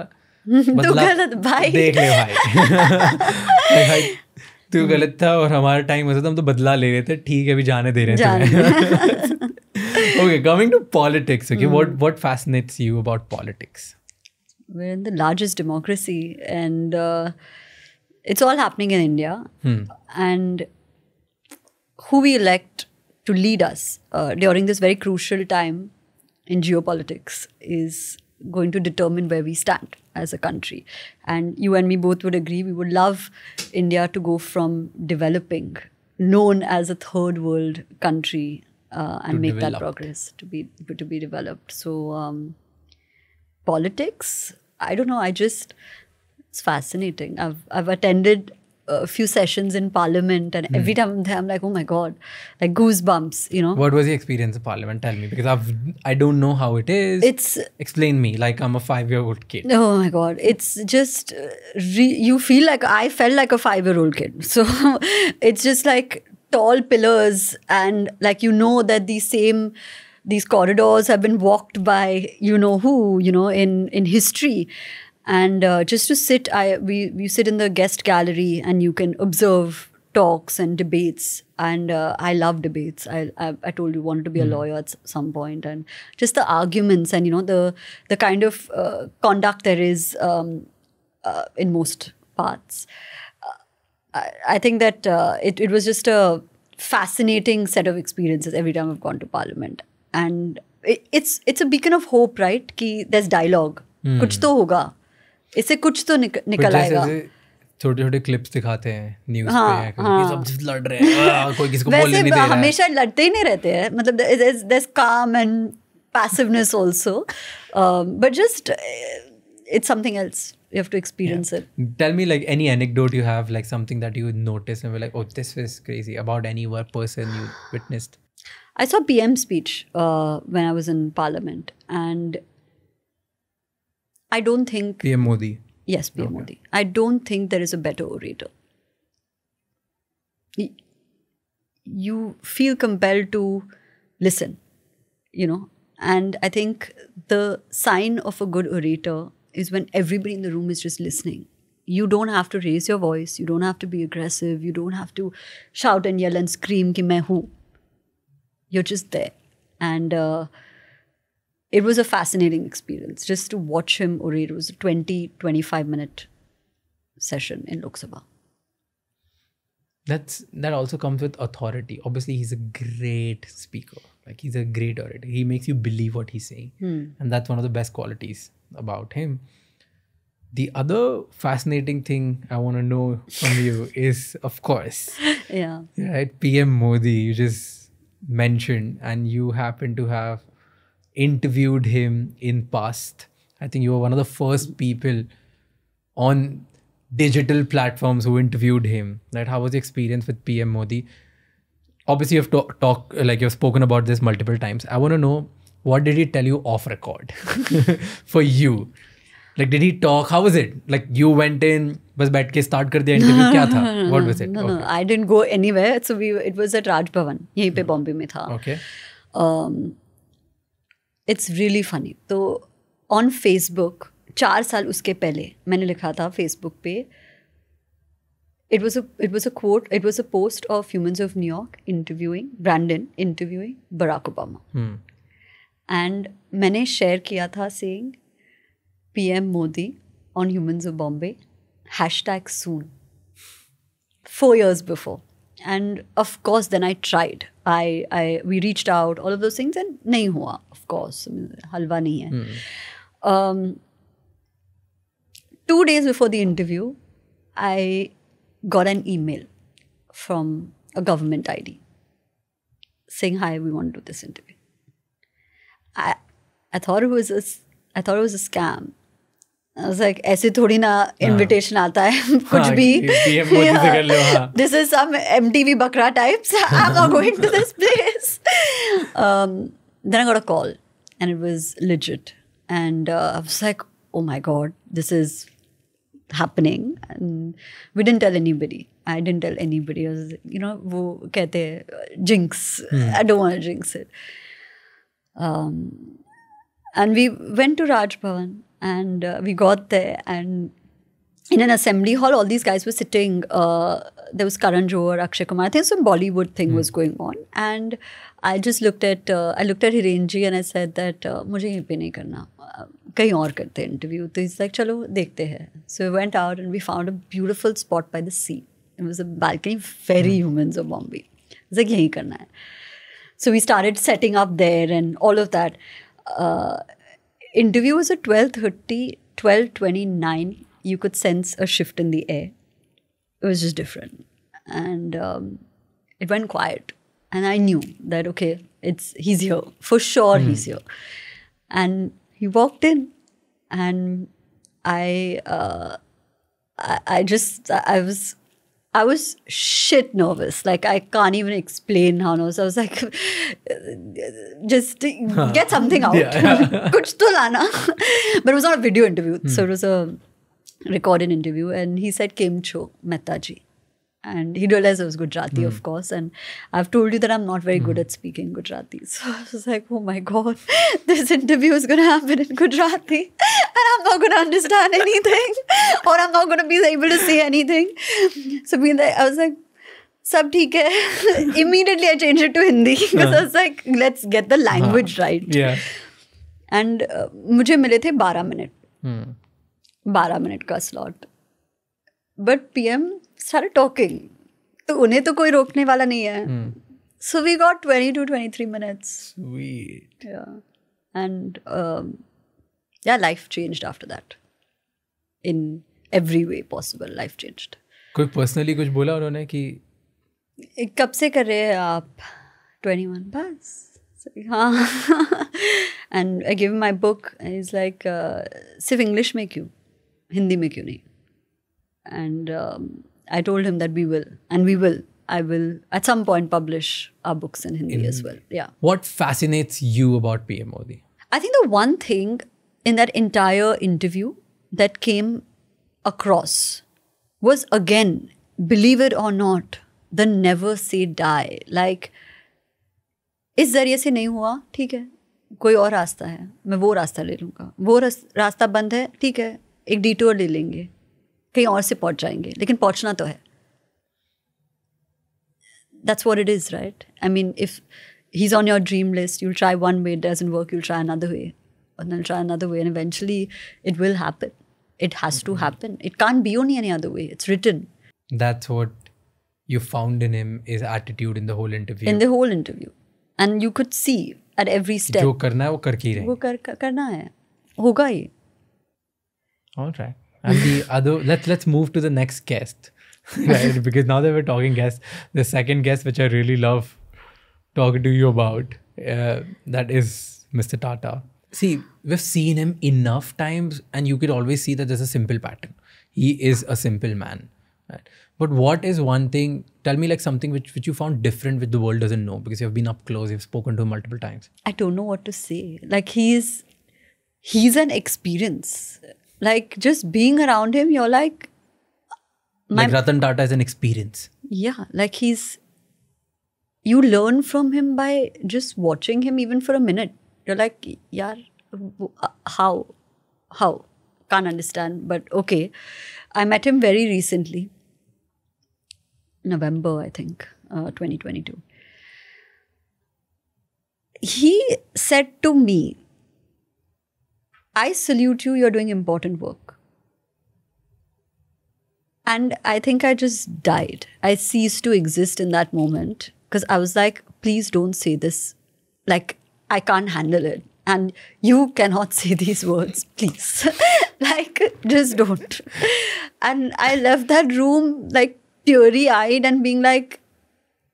तू गलत भाई. देख ले भाई. तू गलत था और हमारा टाइम ऐसा था हम तो बदला ले रहे थे ठीक है अभी जाने दे रहे थे okay, coming to politics. Okay, mm. what hmm. what fascinates you about politics? We're in the largest democracy, and uh, it's all happening in India. Hmm. And who we elect to lead us uh, during this very crucial time in geopolitics is going to determine where we stand as a country. And you and me both would agree we would love India to go from developing, known as a third world country, uh, and make develop. that progress to be to be developed. So um, politics, I don't know. I just it's fascinating. I've I've attended a few sessions in Parliament, and mm. every hmm. time I'm like, oh my god, like goosebumps. You know. What was the experience of Parliament? Tell me, because I've I don't know how it is. It's explain me like I'm a five year old kid. Oh my god, it's just uh, re, you feel like I felt like a five year old kid. So it's just like tall pillars and like you know that these same these corridors have been walked by you know who you know in in history and uh, just to sit i we we sit in the guest gallery and you can observe talks and debates and uh, i love debates I, I, I told you wanted to be mm. a hmm. lawyer at some point and just the arguments and you know the the kind of uh, conduct there is um, uh, in most parts I, I think that uh, it, it was just a fascinating set of experiences every time I've gone to Parliament. And it, it's it's a beacon of hope, right? Ki there's dialogue. Hmm. कुछ तो होगा इससे कुछ तो निक, निकल आएगा छोटे छोटे क्लिप्स दिखाते हैं न्यूज हाँ, पे हाँ. सब लड़ रहे हैं कोई किसी को बोलने नहीं दे रहा हमेशा लड़ते ही नहीं रहते हैं मतलब there's calm and passiveness also um, but just uh, it's something else you have to experience yeah. it tell me like any anecdote you have like something that you noticed and were like oh this is crazy about any work person you witnessed i saw pm's speech uh, when i was in parliament and i don't think pm modi yes pm okay. modi i don't think there is a better orator you feel compelled to listen you know and i think the sign of a good orator is when everybody in the room is just listening. You don't have to raise your voice. You don't have to be aggressive. You don't have to shout and yell and scream ki main hu. You're just there. And uh, it was a fascinating experience just to watch him orate. It was a 20, 25 minute session in Lok Sabha. That's that also comes with authority. Obviously, he's a great speaker. Like he's a great orator. He makes you believe what he's saying, hmm. and that's one of the best qualities about him. The other fascinating thing I want to know from you is, of course, yeah, right, PM Modi. You just mentioned, and you happen to have interviewed him in past. I think you were one of the first people on digital platforms who interviewed him. Right? How was the experience with PM Modi? Obviously, you've talked talk, like you've spoken about this multiple times. I want to know what did he tell you off record for you? Like, did he talk? How was it? Like, you went in, was बैठ के start कर What was it? No, no, I didn't go anywhere. So we, it was at Raj Bhavan. यहीं पे Bombay hmm. में था. Okay. Um, it's really funny. So on Facebook चार साल उसके पहले मैंने लिखा Facebook पे it was a it was a quote it was a post of humans of new york interviewing brandon interviewing barack obama hmm. And मैंने share किया था saying PM Modi on humans of Bombay hashtag soon four years before. And of course, then I tried. I, I we reached out, all of those things, and nahi hua, of course. I mean, halwa nahi hai. Mm. Um, two days before the interview, I got an email from a government ID saying, Hi, we want to do this interview. I, thought it was a, I thought it was a scam. I was like, ऐसे थोड़ी ना invitation आता है कुछ भी. This is some MTV Bakra types. I'm not going to this place. Um, then I got a call, and it was legit. And uh, I was like, oh my god, this is happening. And we didn't tell anybody. I didn't tell anybody. you know, वो कहते हैं jinx. Hmm. I don't want to jinx it. Um, and we went to Raj Bhavan and uh, we got there and in an assembly hall, all these guys were sitting. Uh, there was Karan Johar, Akshay Kumar. I think some Bollywood thing mm. was hmm. going on, and I just looked at uh, I looked at Hirenji and I said that uh, मुझे ये पे नहीं करना uh, कहीं और करते interview. तो he's like चलो देखते हैं. So we went out and we found a beautiful spot by the sea. It was a balcony, very human, humans of Bombay. He's like यहीं करना है. So we started setting up there and all of that. Uh, interview was at 12.30, 12.29. You could sense a shift in the air. It was just different. And um, it went quiet. And I knew that, okay, it's he's here. For sure mm. he's here. And he walked in and I... Uh, I, I just I was I was shit nervous. Like I can't even explain how nervous. I was like, just get something out. Kuch to lana. but it was not a video interview. Hmm. So it was a recorded interview. And he said, Kim Cho, Mehta ji and he realized I was Gujarati, mm. of hmm. course. And I've told you that I'm not very mm. good hmm. at speaking Gujarati. So I was like, oh my God, this interview is going to happen in Gujarati. And I'm not going to understand anything. or I'm not going to be able to say anything. So I was like, sub hai. Immediately I changed it to Hindi. Hmm. Because I was like, let's get the language right. Yeah. And I, uh, मिले थे बारह minute बारह minute का slot but PM सारे talking तो उन्हें तो कोई रोकने वाला नहीं है so we got twenty two twenty three minutes and yeah life changed after that in every way possible life changed कोई पर्सनली कुछ बोला उन्होंने कि कब से कर रहे हैं आप ट्वेंटी वन बस हाँ and I give my book is like सिर्फ इंग्लिश में क्यों हिंदी में क्यों नहीं and I told him that we will, and we will. I will at some point publish our books in Hindi in as well. Yeah. What fascinates you about PM Modi? I think the one thing in that entire interview that came across was again, believe it or not, the never say die. Like, इस जरिए से नहीं हुआ ठीक है कोई rasta रास्ता है मैं वो रास्ता ले लूँगा वो रास्ता बंद है ठीक है एक डिटोर ले लेंगे कहीं और से पहुंच जाएंगे लेकिन पहुंचना तो है that's what it is, right? I mean, if he's on your dream list, you'll try one way, it doesn't work, you'll try another way, and then try another way, and eventually it will happen. It has mm-hmm. to happen. It can't be only any other way. It's written. That's what you found in him is attitude in the whole interview. In the whole interview, and you could see at every step. जो करना है वो करके ही रहेंगे. वो कर करना है, होगा ही. All right. And the other. Let's let's move to the next guest, right? because now that we're talking guests, the second guest which I really love talking to you about, uh, that is Mr. Tata. See, we've seen him enough times, and you could always see that there's a simple pattern. He is a simple man. Right? But what is one thing? Tell me like something which which you found different, which the world doesn't know, because you've been up close, you've spoken to him multiple times. I don't know what to say. Like he is, he's an experience like just being around him, you're like. My, like Ratan Tata is an experience. Yeah, like he's. You learn from him by just watching him, even for a minute. You're like, yeah, uh, how, how, can't understand, but okay. I met him very recently, November, I think, uh, 2022. He said to me I salute you, you're doing important work. And I think I just died. I ceased to exist in that moment because I was like, please don't say this. Like, I can't handle it. And you cannot say these words, please. like, just don't. And I left that room, like, teary eyed and being like,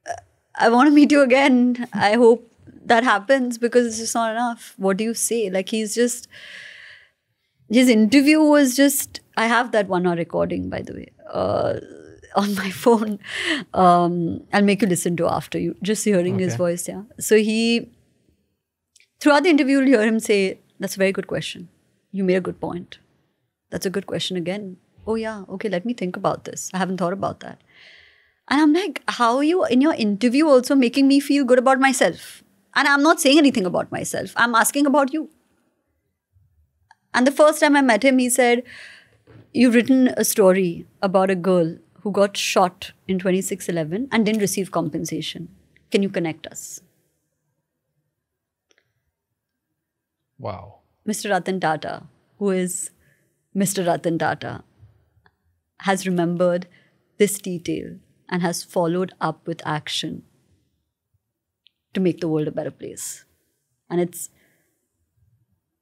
uh, I want to meet you again. I hope that happens because it's just not enough. What do you say? Like, he's just his interview was just I have that one hour recording, by the way, uh, on my phone. Um, I'll make you listen to after you just hearing okay. his voice. Yeah. So he throughout the interview, you'll hear him say, "That's a very good question. You made a good point. That's a good question again. Oh yeah, okay. Let me think about this. I haven't thought about that." And I'm like, "How are you in your interview also making me feel good about myself?" And I'm not saying anything about myself. I'm asking about you. And the first time I met him, he said, You've written a story about a girl who got shot in 2611 and didn't receive compensation. Can you connect us? Wow. Mr. Ratan Tata, who is Mr. Ratan Tata, has remembered this detail and has followed up with action to make the world a better place. And it's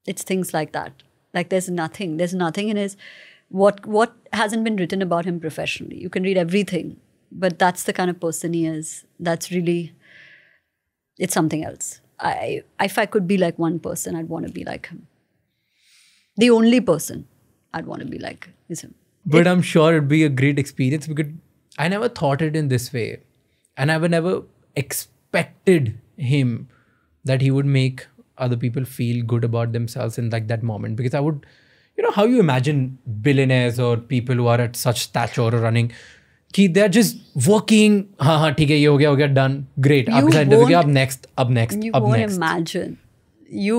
it's things like that like there's nothing. There's nothing in his what what hasn't been written about him professionally. You can read everything, but that's the kind of person he is. That's really it's something else. I if I could be like one person, I'd want to be like him. The only person I'd want to be like is him. But it, I'm sure it'd be a great experience because I never thought it in this way. And I would never expected him that he would make other people feel good about themselves in like that moment because i would you know how you imagine billionaires or people who are at such stature running कि they are just working हाँ हाँ ठीक है ये हो गया हो गया डन ग्रेट आपके साथ इंटरव्यू अब अब next next imagine you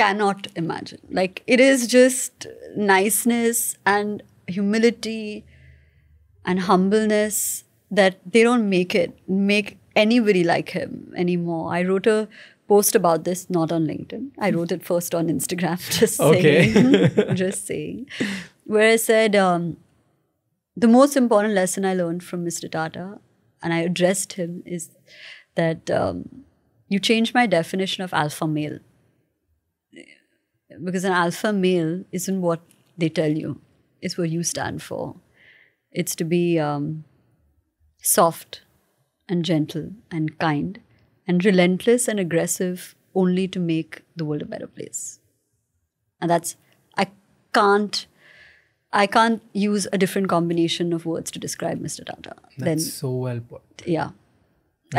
cannot imagine like it is just niceness and humility and humbleness that they don't make it make anybody like him anymore i wrote a post about this not on linkedin i hmm. wrote it first on instagram just okay. saying just saying where i said um, the most important lesson i learned from mr tata and i addressed him is that um, you changed my definition of alpha male because an alpha male isn't what they tell you it's what you stand for it's to be um, soft and gentle and kind and relentless and aggressive only to make the world a better place. And that's, I can't. I can't use a different combination of words to describe Mr. Tata. That's then, so well put. Yeah.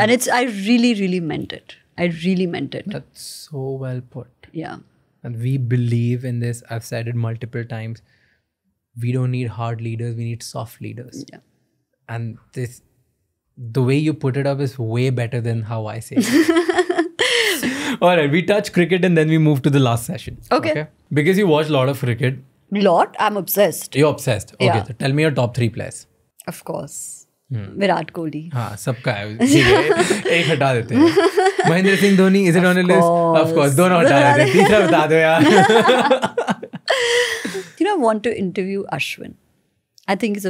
And it's I really, really meant it. I really meant it. That's so well put. Yeah. And we believe in this. I've said it multiple times. We don't need hard leaders, we need soft leaders. Yeah. And this the way you put it up is way better than how I say it. All right, we touch cricket and then we move to the last session. Okay. okay? Because you watch a lot of cricket. Lot? I'm obsessed. You're obsessed. Okay, yeah. so tell me your top three players. Of course. Hmm. Virat Kohli हाँ सबका है एक हटा देते हैं Mahendra Singh Dhoni is it on list of course दोनों हटा देते हैं तीसरा बता दो यार you know want to interview Ashwin I think is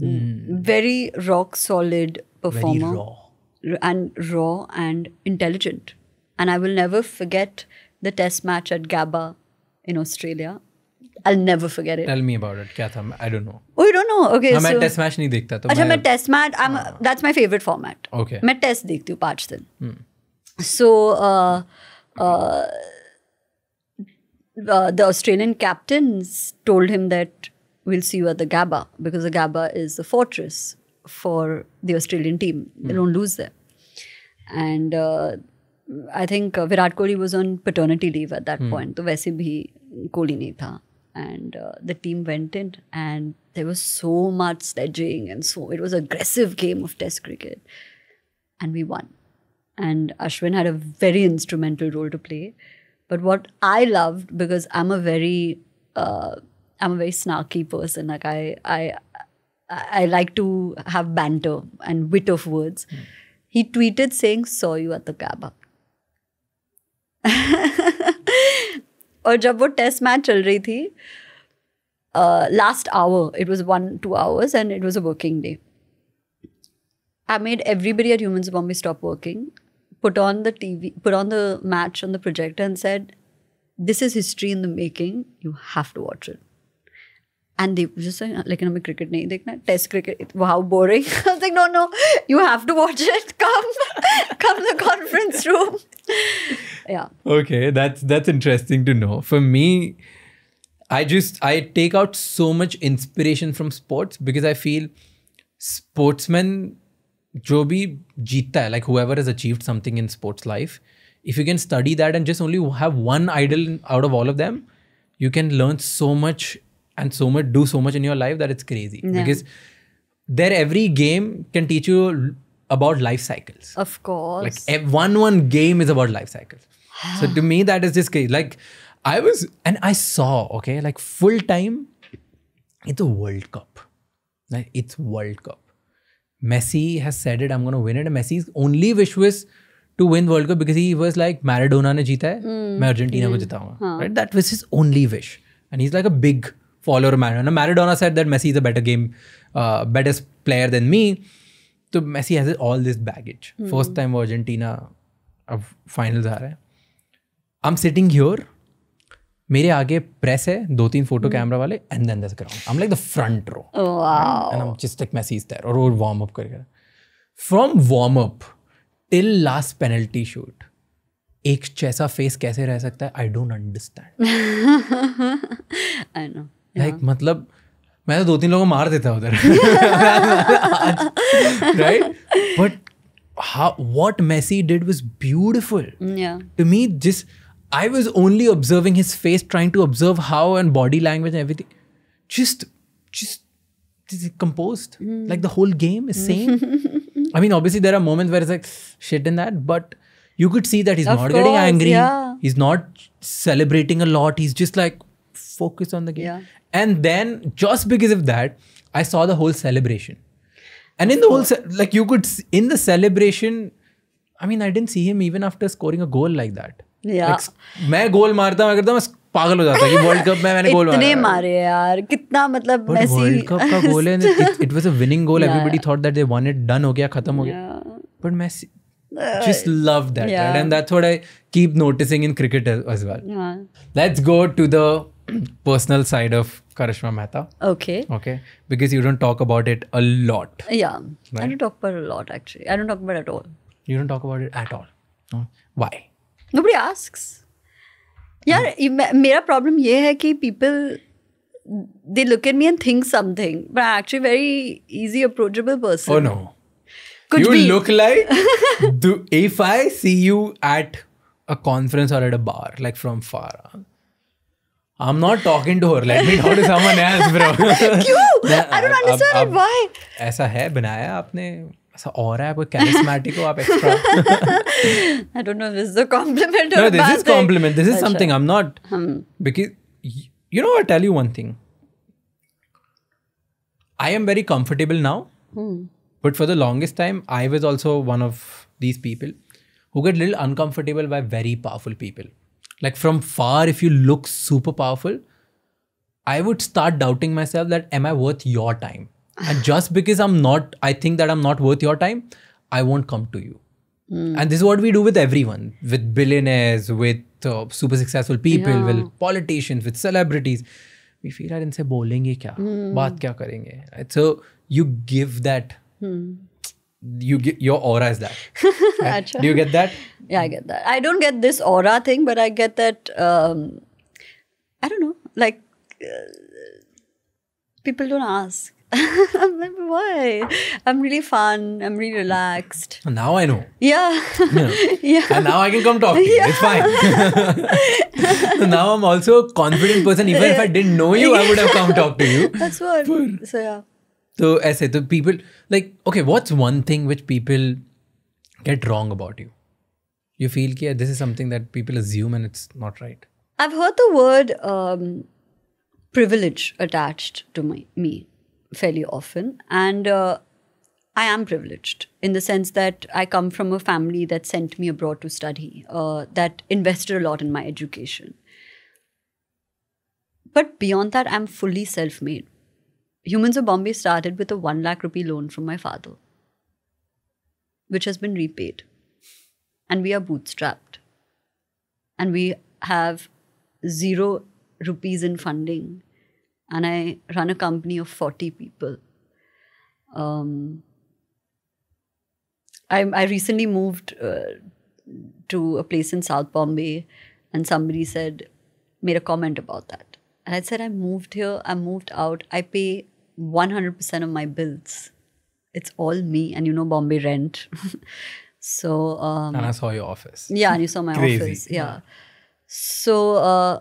Mm. Very rock solid performer. Raw. And raw and intelligent. And I will never forget the test match at GABA in Australia. I'll never forget it. Tell me about it. Kya tha? I don't know. Oh, you don't know? Okay. हाँ, so, मैं test match नहीं देखता तो अच्छा मैं test match I am that's my favourite format okay मैं test देखती हूँ पांच दिन so the Australian we'll see you at the GABA because the GABA is the fortress for the Australian team. Mm. They hmm. don't lose there. And uh, I think uh, Virat Kohli was on paternity leave at that mm. point. So, वैसे Bhi Kohli नहीं tha. And uh, the team went in, and there was so much sledging, and so it was an aggressive game of Test cricket, and we won. And Ashwin had a very instrumental role to play. But what I loved because I'm a very uh, I'm a very snarky person. Like I I I like to have banter and wit of words. Hmm. He tweeted saying, "Saw you at the Kaaba." और जब वो test match चल रही थी last hour it was one two hours and it was a working day I made everybody at humans Bombay stop working put on the TV, put on the match on the projector and said, This is history in the making. You have to watch it. And they just like, like हमें cricket, नहीं देखना test cricket. Wow, boring. I was like no no you have to watch it come come to the conference room yeah okay that's that's interesting to know for me I just I take out so much inspiration from sports because I feel sportsmen जो Jita, like whoever has achieved something in sports life if you can study that and just only have one idol out of all of them you can learn so much and so much do so much in your life that it's crazy yeah. because their every game can teach you about life cycles. Of course. Like one one game is about life cycles. so to me that is just crazy. Like I was and I saw, okay, like full time it's a World Cup. Like it's World Cup. Messi has said it, I'm gonna win it. And Messi's only wish was to win World Cup because he was like Maradona ne jeeta hai, mm. main Argentina mm. ko hmm. jitaunga. Huh. Right? That was his only wish. And he's like a big follow Maradona. Maradona said that Messi is a better game, uh, better player than me. So Messi has all this baggage. Mm. First time Argentina अब finals आ रहे हैं I am sitting ह्योर मेरे आगे press है दो तीन photo camera hmm. वाले and then this ground I am like the front row and I am Messi is there और वो वार्म अप करके from warm up till last penalty shoot एक जैसा फेस कैसे रह सकता है I don't understand I know like like, मतलब मैं तो दो तीन लोगों को मार देता उधर right but how what Messi did was beautiful. Yeah. To me, just I was only observing his face, trying to observe how and body language and everything. Just, just, just composed. Mm. Like the whole game is sane. I mean, obviously there are moments where it's like shit in that, but you could see that he's of not course, getting angry. Yeah. He's not celebrating a lot. He's just like focus on the game. Yeah. And then just because of that, I saw the whole celebration. And in the whole, like you could, in the celebration, I mean, I didn't see him even after scoring a goal like that. Yeah. Like, goal martha. मारता मैं करता मैं पागल हो जाता कि world cup में मैंने गोल मारा इतने मारे यार कितना मतलब मेसी वर्ल्ड कप का गोल है it was a winning goal everybody thought that they won it done हो गया खत्म हो गया but Messi just love that and that's what i keep noticing in cricket as, well let's go to the personal side of Karishma Mata. Okay. Okay. Because you don't talk about it a lot. Yeah. I don't talk about a lot, actually. I don't talk about at all. You don't talk about it at all. Why? Nobody asks. Yeah, my hmm. problem is that people they look at me and think something. But I'm actually very easy, approachable person. Oh, no. you look like if I see you at a conference or at a bar, like from far. Huh? I'm not talking to her. Let me talk to someone else, bro. क्यों? I don't understand अब, why. ऐसा है बनाया आपने ऐसा और है कोई कैरिस्मेटिक हो आप know. I don't know this is a compliment और this is compliment this is something I am not because you know I Tell you one thing. I am very comfortable now. Hmm. But for the longest time, I was also one of these people who get little uncomfortable by very powerful people like from far if you look super powerful i would start doubting myself that am i worth your time and just because i'm not i think that i'm not worth your time i won't come to you mm. and this is what we do with everyone with billionaires with uh, super successful people yeah. with politicians with celebrities we feel that इनसे बोलेंगे क्या mm. बात क्या करेंगे so you give that mm. you your aura is that do you get that yeah, I get that. I don't get this aura thing, but I get that. Um, I don't know. Like, uh, people don't ask. I'm like, why? I'm really fun. I'm really relaxed. Now I know. Yeah. Yeah. yeah. And now I can come talk to you. Yeah. It's fine. so now I'm also a confident person. Even if I didn't know you, I would have come talk to you. That's what. so yeah. So as I said, the people like okay, what's one thing which people get wrong about you? you feel that this is something that people assume and it's not right i've heard the word um, privilege attached to my, me fairly often and uh, i am privileged in the sense that i come from a family that sent me abroad to study uh, that invested a lot in my education but beyond that i'm fully self-made humans of bombay started with a 1 lakh rupee loan from my father which has been repaid and we are bootstrapped and we have zero rupees in funding and i run a company of 40 people um, I, I recently moved uh, to a place in south bombay and somebody said made a comment about that and i said i moved here i moved out i pay 100% of my bills it's all me and you know bombay rent So um, and I saw your office. Yeah, and you saw my Crazy. office. Yeah. So uh,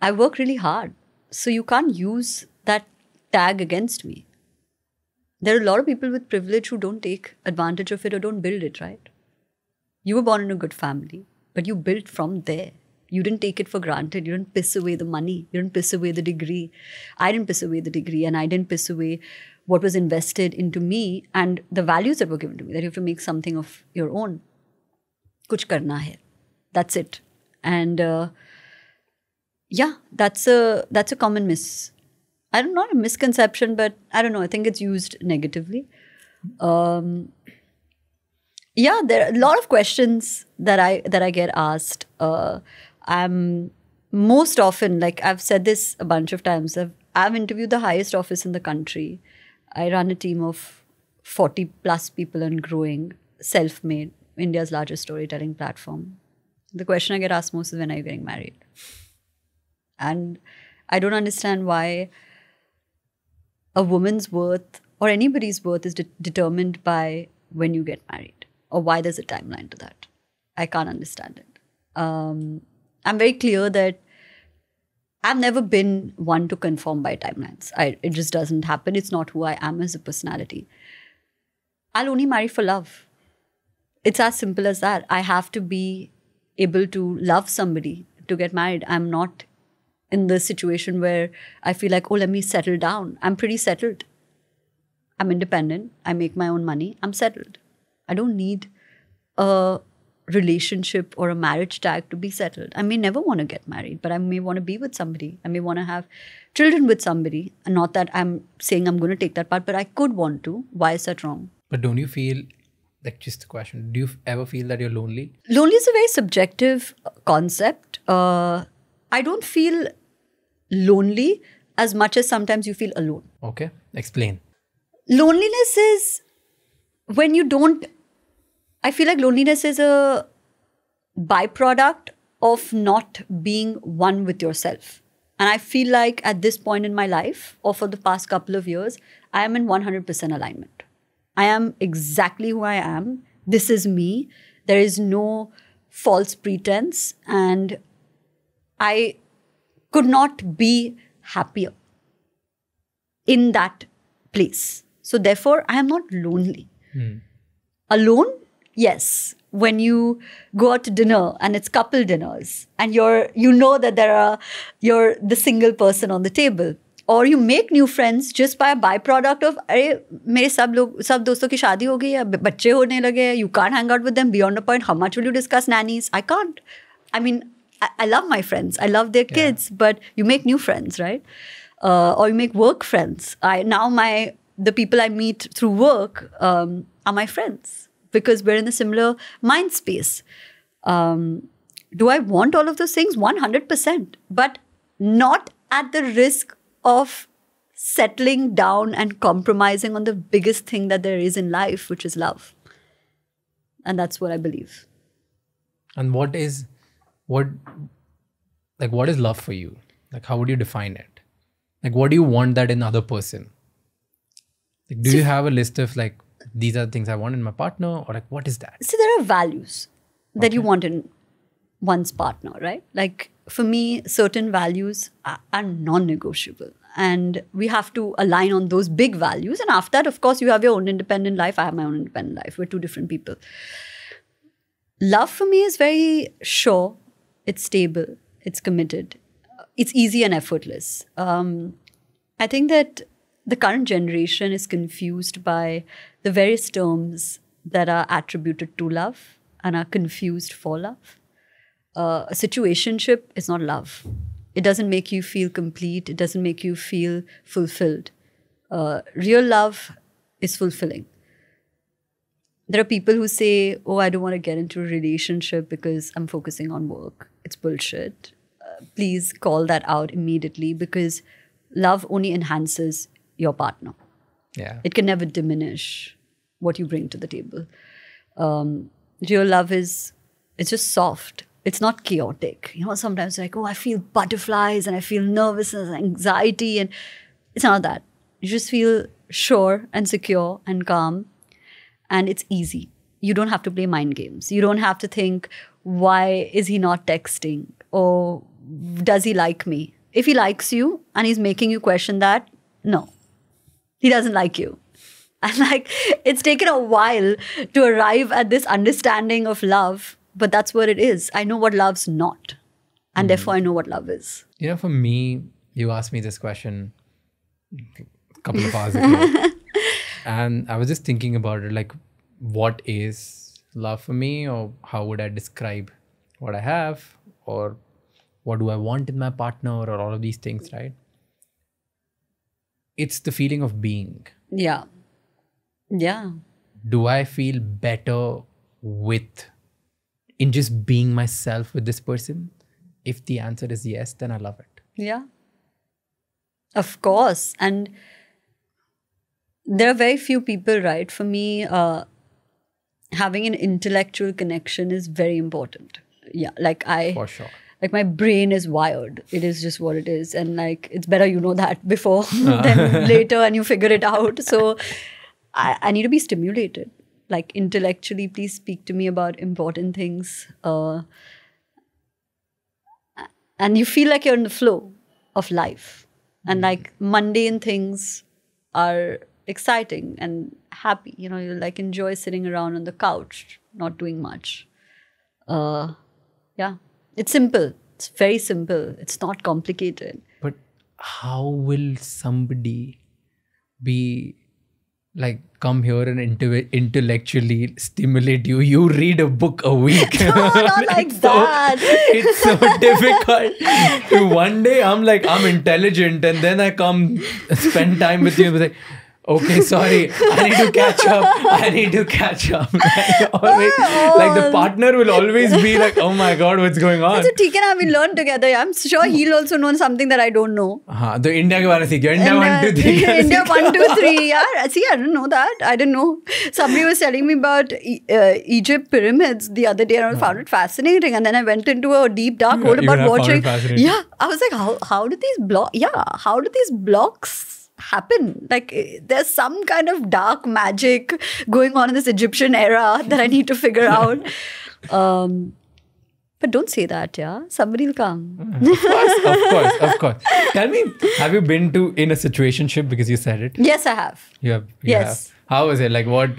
I work really hard. So you can't use that tag against me. There are a lot of people with privilege who don't take advantage of it or don't build it, right? You were born in a good family, but you built from there. You didn't take it for granted. You didn't piss away the money. You didn't piss away the degree. I didn't piss away the degree, and I didn't piss away what was invested into me and the values that were given to me that you have to make something of your own kuch karna hai that's it and uh, yeah that's a that's a common mis i don't know a misconception but i don't know i think it's used negatively um, yeah there are a lot of questions that i that i get asked uh, i'm most often like i've said this a bunch of times i've, I've interviewed the highest office in the country I run a team of 40 plus people and growing, self made, India's largest storytelling platform. The question I get asked most is when are you getting married? And I don't understand why a woman's worth or anybody's worth is de- determined by when you get married or why there's a timeline to that. I can't understand it. Um, I'm very clear that I've never been one to conform by timelines. I, it just doesn't happen. It's not who I am as a personality. I'll only marry for love. It's as simple as that. I have to be able to love somebody to get married. I'm not in the situation where I feel like, oh, let me settle down. I'm pretty settled. I'm independent. I make my own money. I'm settled. I don't need a relationship or a marriage tag to be settled. I may never want to get married, but I may want to be with somebody. I may want to have children with somebody. And not that I'm saying I'm going to take that part, but I could want to. Why is that wrong? But don't you feel like just the question? Do you ever feel that you're lonely? Lonely is a very subjective uh, concept. Uh, I don't feel lonely as much as sometimes you feel alone. Okay, explain. Loneliness is when you don't I feel like loneliness is a byproduct of not being one with yourself. And I feel like at this point in my life, or for the past couple of years, I am in 100% alignment. I am exactly who I am. This is me. There is no false pretense. And I could not be happier in that place. So, therefore, I am not lonely. Mm. Alone, Yes. When you go out to dinner and it's couple dinners and you're you know that there are you're the single person on the table. Or you make new friends just by a byproduct of you can't hang out with them beyond a point. How much will you discuss nannies? I can't. I mean, I, love my friends. I love their kids, but you make new friends, right? Uh, or you make work friends. I now my the people I meet through work um, are my friends because we're in a similar mind space. Um, do I want all of those things? 100%. But not at the risk of settling down and compromising on the biggest thing that there is in life, which is love. And that's what I believe. And what is, what, like, what is love for you? Like, how would you define it? Like, what do you want that in other person? Like, do so, you have a list of like these are the things I want in my partner, or like what is that? See, there are values that okay. you want in one's partner, right? Like for me, certain values are, are non-negotiable. And we have to align on those big values. And after that, of course, you have your own independent life. I have my own independent life. We're two different people. Love for me is very sure, it's stable, it's committed, it's easy and effortless. Um, I think that the current generation is confused by the various terms that are attributed to love and are confused for love. Uh, a situationship is not love. It doesn't make you feel complete. It doesn't make you feel fulfilled. Uh, real love is fulfilling. There are people who say, Oh, I don't want to get into a relationship because I'm focusing on work. It's bullshit. Uh, please call that out immediately because love only enhances your partner. Yeah. It can never diminish what you bring to the table. Um, real love is it's just soft. It's not chaotic. You know, sometimes like, oh, I feel butterflies and I feel nervousness and anxiety, and it's not that. You just feel sure and secure and calm, and it's easy. You don't have to play mind games. You don't have to think, why is he not texting? Or does he like me? If he likes you and he's making you question that, no, he doesn't like you. And like, it's taken a while to arrive at this understanding of love, but that's where it is. I know what love's not. And mm. therefore, I know what love is. You know, for me, you asked me this question a couple of hours ago. and I was just thinking about it like, what is love for me, or how would I describe what I have, or what do I want in my partner, or all of these things, right? It's the feeling of being. Yeah. Yeah. Do I feel better with in just being myself with this person? If the answer is yes, then I love it. Yeah. Of course. And there are very few people, right? For me, uh, having an intellectual connection is very important. Yeah. Like I. For sure like my brain is wired it is just what it is and like it's better you know that before than later and you figure it out so I, I need to be stimulated. Like intellectually, please speak to me about important things. Uh, and you feel like you're in the flow of life. And mm-hmm. like mundane things are exciting and happy. You know, you like enjoy sitting around on the couch, not doing much. Uh, yeah, it's simple. It's very simple. It's not complicated. But how will somebody be like come here and intellectually stimulate you you read a book a week no, not like it's that so, it's so difficult one day i'm like i'm intelligent and then i come spend time with you and be like okay sorry i need to catch up i need to catch up like, always, like the partner will always be like oh my god what's going on so theek and i we learn together i'm sure he'll also know something that i don't know ha uh-huh. to india ke bare mein india 1 2 3 india 1 2 3 see i didn't know that i didn't know somebody was telling me about uh, egypt pyramids the other day and i uh-huh. found it fascinating and then i went into a deep dark hole about watching yeah i was like how how did these block yeah how did these blocks happen. Like, eh, there's some kind of dark magic going on in this Egyptian era that I need to figure out. Um, but don't say that, yeah. Somebody will come. Mm, of course, of course, of course. Tell me, have you been to in a situation ship because you said it? Yes, I have. You have. You yes. Have. How was it? Like, what?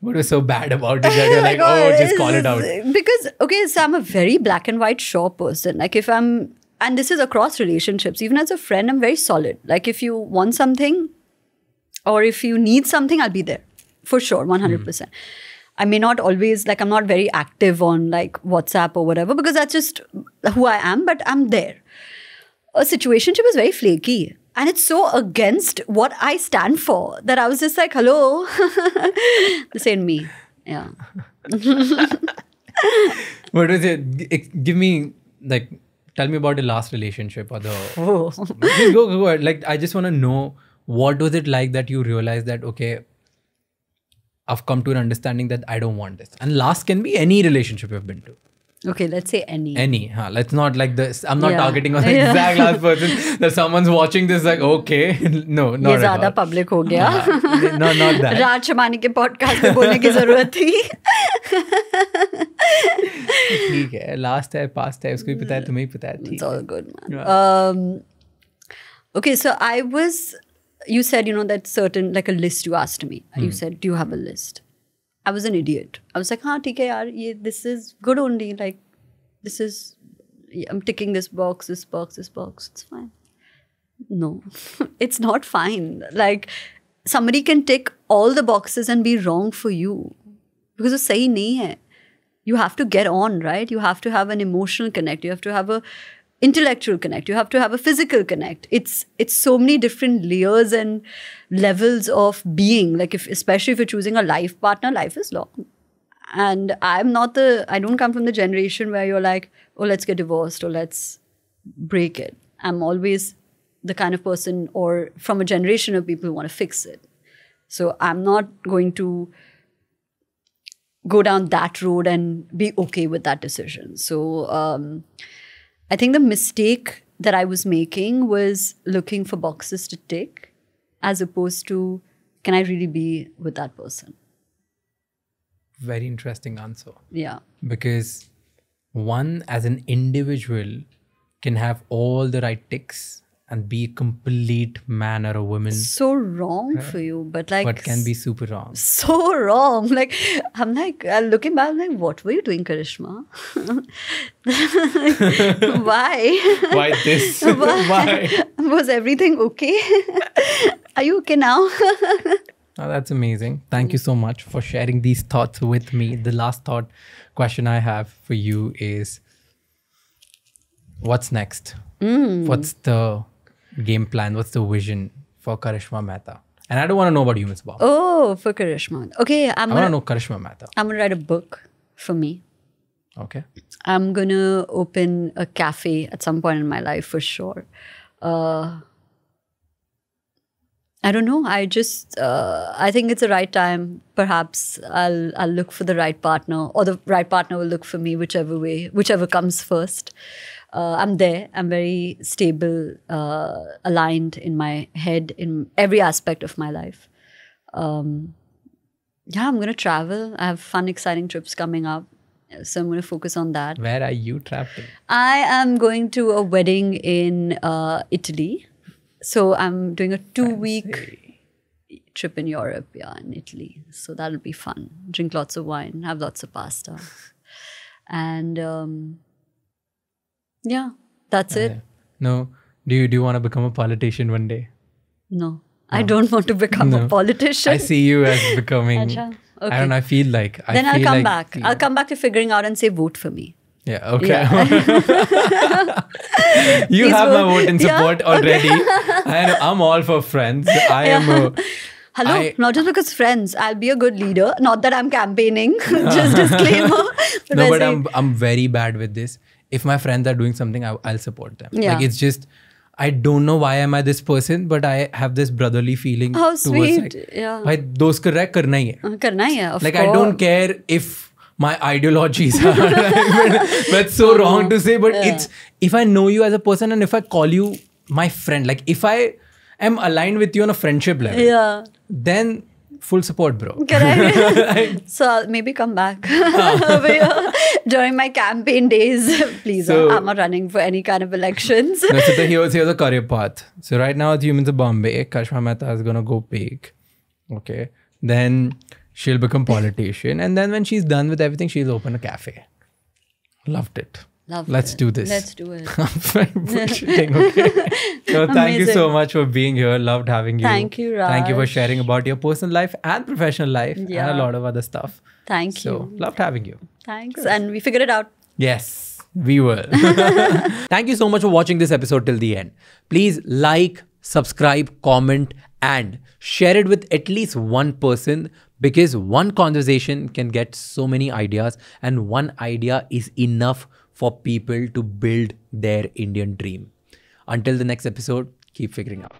What was so bad about it that you're like, oh, just call it out? Because okay, so I'm a very black and white sure person. Like, if I'm and this is across relationships. Even as a friend, I'm very solid. Like if you want something or if you need something, I'll be there for sure, 100%. Mm. I may not always, like, I'm not very active on like WhatsApp or whatever because that's just who I am, but I'm there. A situationship is very flaky. And it's so against what I stand for that I was just like, hello, this ain't me. Yeah. what is it? Give me like tell me about the last relationship or the oh. go, go, go like i just want to know what was it like that you realized that okay i've come to an understanding that i don't want this and last can be any relationship you've been to Okay, let's say any. Any, huh? Let's not like this. I'm not yeah. targeting on the yeah. exact last person. that someone's watching this like, okay, no, not ये ज़्यादा public हो गया. no, not that. Raj शमानी ke podcast में बोलने की ज़रूरत थी. ठीक है, last है, past है, उसको भी पता है, तुम्हें भी पता है. It's all good, man. Yeah. Um, okay, so I was, you said, you know, that certain, like a list you asked me. Hmm. You said, do you have a list? I was an idiot. I was like, "Huh? ठीक है this is good only like this is I'm ticking this box, this box, this box. It's fine. No, it's not fine. Like somebody can tick all the boxes and be wrong for you because it's sahi nahi hai. You have to get on, right? You have to have an emotional connect. You have to have a intellectual connect you have to have a physical connect it's it's so many different layers and levels of being like if especially if you're choosing a life partner life is long and i'm not the i don't come from the generation where you're like oh let's get divorced or let's break it i'm always the kind of person or from a generation of people who want to fix it so i'm not going to go down that road and be okay with that decision so um, I think the mistake that I was making was looking for boxes to tick as opposed to can I really be with that person? Very interesting answer. Yeah. Because one, as an individual, can have all the right ticks and be a complete man or a woman. So wrong for you, but like. But can be super wrong. So wrong. Like, I'm like, looking back, I'm like, what were you doing, Karishma? Why? Why this? Why? Why? Was everything okay? Are you okay now? Oh, that's amazing. Thank you so much for sharing these thoughts with me. The last thought question I have for you is what's next? Mm. What's the game plan? What's the vision for Karishma Mehta? And I don't want to know about humans Bob. Oh, for Karishma. Okay, I'm going to know Karishma Mehta. I'm gonna write a book for me. Okay. I'm gonna open a cafe at some point in my life for sure. Uh, I don't know. I just uh, I think it's the right time. Perhaps I'll I'll look for the right partner, or the right partner will look for me, whichever way, whichever comes first uh, I'm there. I'm very stable, uh, aligned in my head in every aspect of my life. Um, yeah, I'm gonna travel. I have fun, exciting trips coming up, so I'm gonna focus on that. Where are you traveling? I am going to a wedding in uh, Italy, so I'm doing a two-week trip in Europe, yeah, in Italy. So that'll be fun. Drink lots of wine, have lots of pasta, and. Um, yeah, that's it. Uh, no. Do you do you want to become a politician one day? No. no. I don't want to become no. a politician. I see you as becoming okay. I don't know, I feel like I Then I'll come like, back. I'll come back to figuring out and say vote for me. Yeah, okay. Yeah. you Please have vote. my vote in support yeah, already. Okay. I I'm all for friends. I yeah. am a Hello, I, not just because friends. I'll be a good leader. Not that I'm campaigning. just disclaimer. no, but I'm I'm very bad with this if my friends are doing something, I, will support them. Yeah. Like it's just, I don't know why am I this person, but I have this brotherly feeling. How towards sweet. Like, yeah. भाई Like course. I don't care if my ideologies are that's so uh-huh. wrong to say but yeah. it's if i know you as a person and if i call you my friend like if i am aligned with you on a friendship level yeah then full support, bro. Correct. so maybe come back ah. uh, during my campaign days. Please, so, uh, I'm not running for any kind of elections. no, so the, here's, here's a career path. So right now, the humans are Bombay. Kashma Mehta is going to go big. Okay. Then she'll become politician. and then when she's done with everything, she'll open a cafe. Loved it. Love Let's it. do this. Let's do it. I'm bullshitting, okay? So thank you so much for being here. Loved having you. Thank you, Raj. Thank you for sharing about your personal life and professional life yeah. and a lot of other stuff. Thank so, you. So loved having you. Thanks. And we figured it out. Yes, we will. thank you so much for watching this episode till the end. Please like, subscribe, comment, and share it with at least one person because one conversation can get so many ideas and one idea is enough for people to build their Indian dream. Until the next episode, keep figuring out.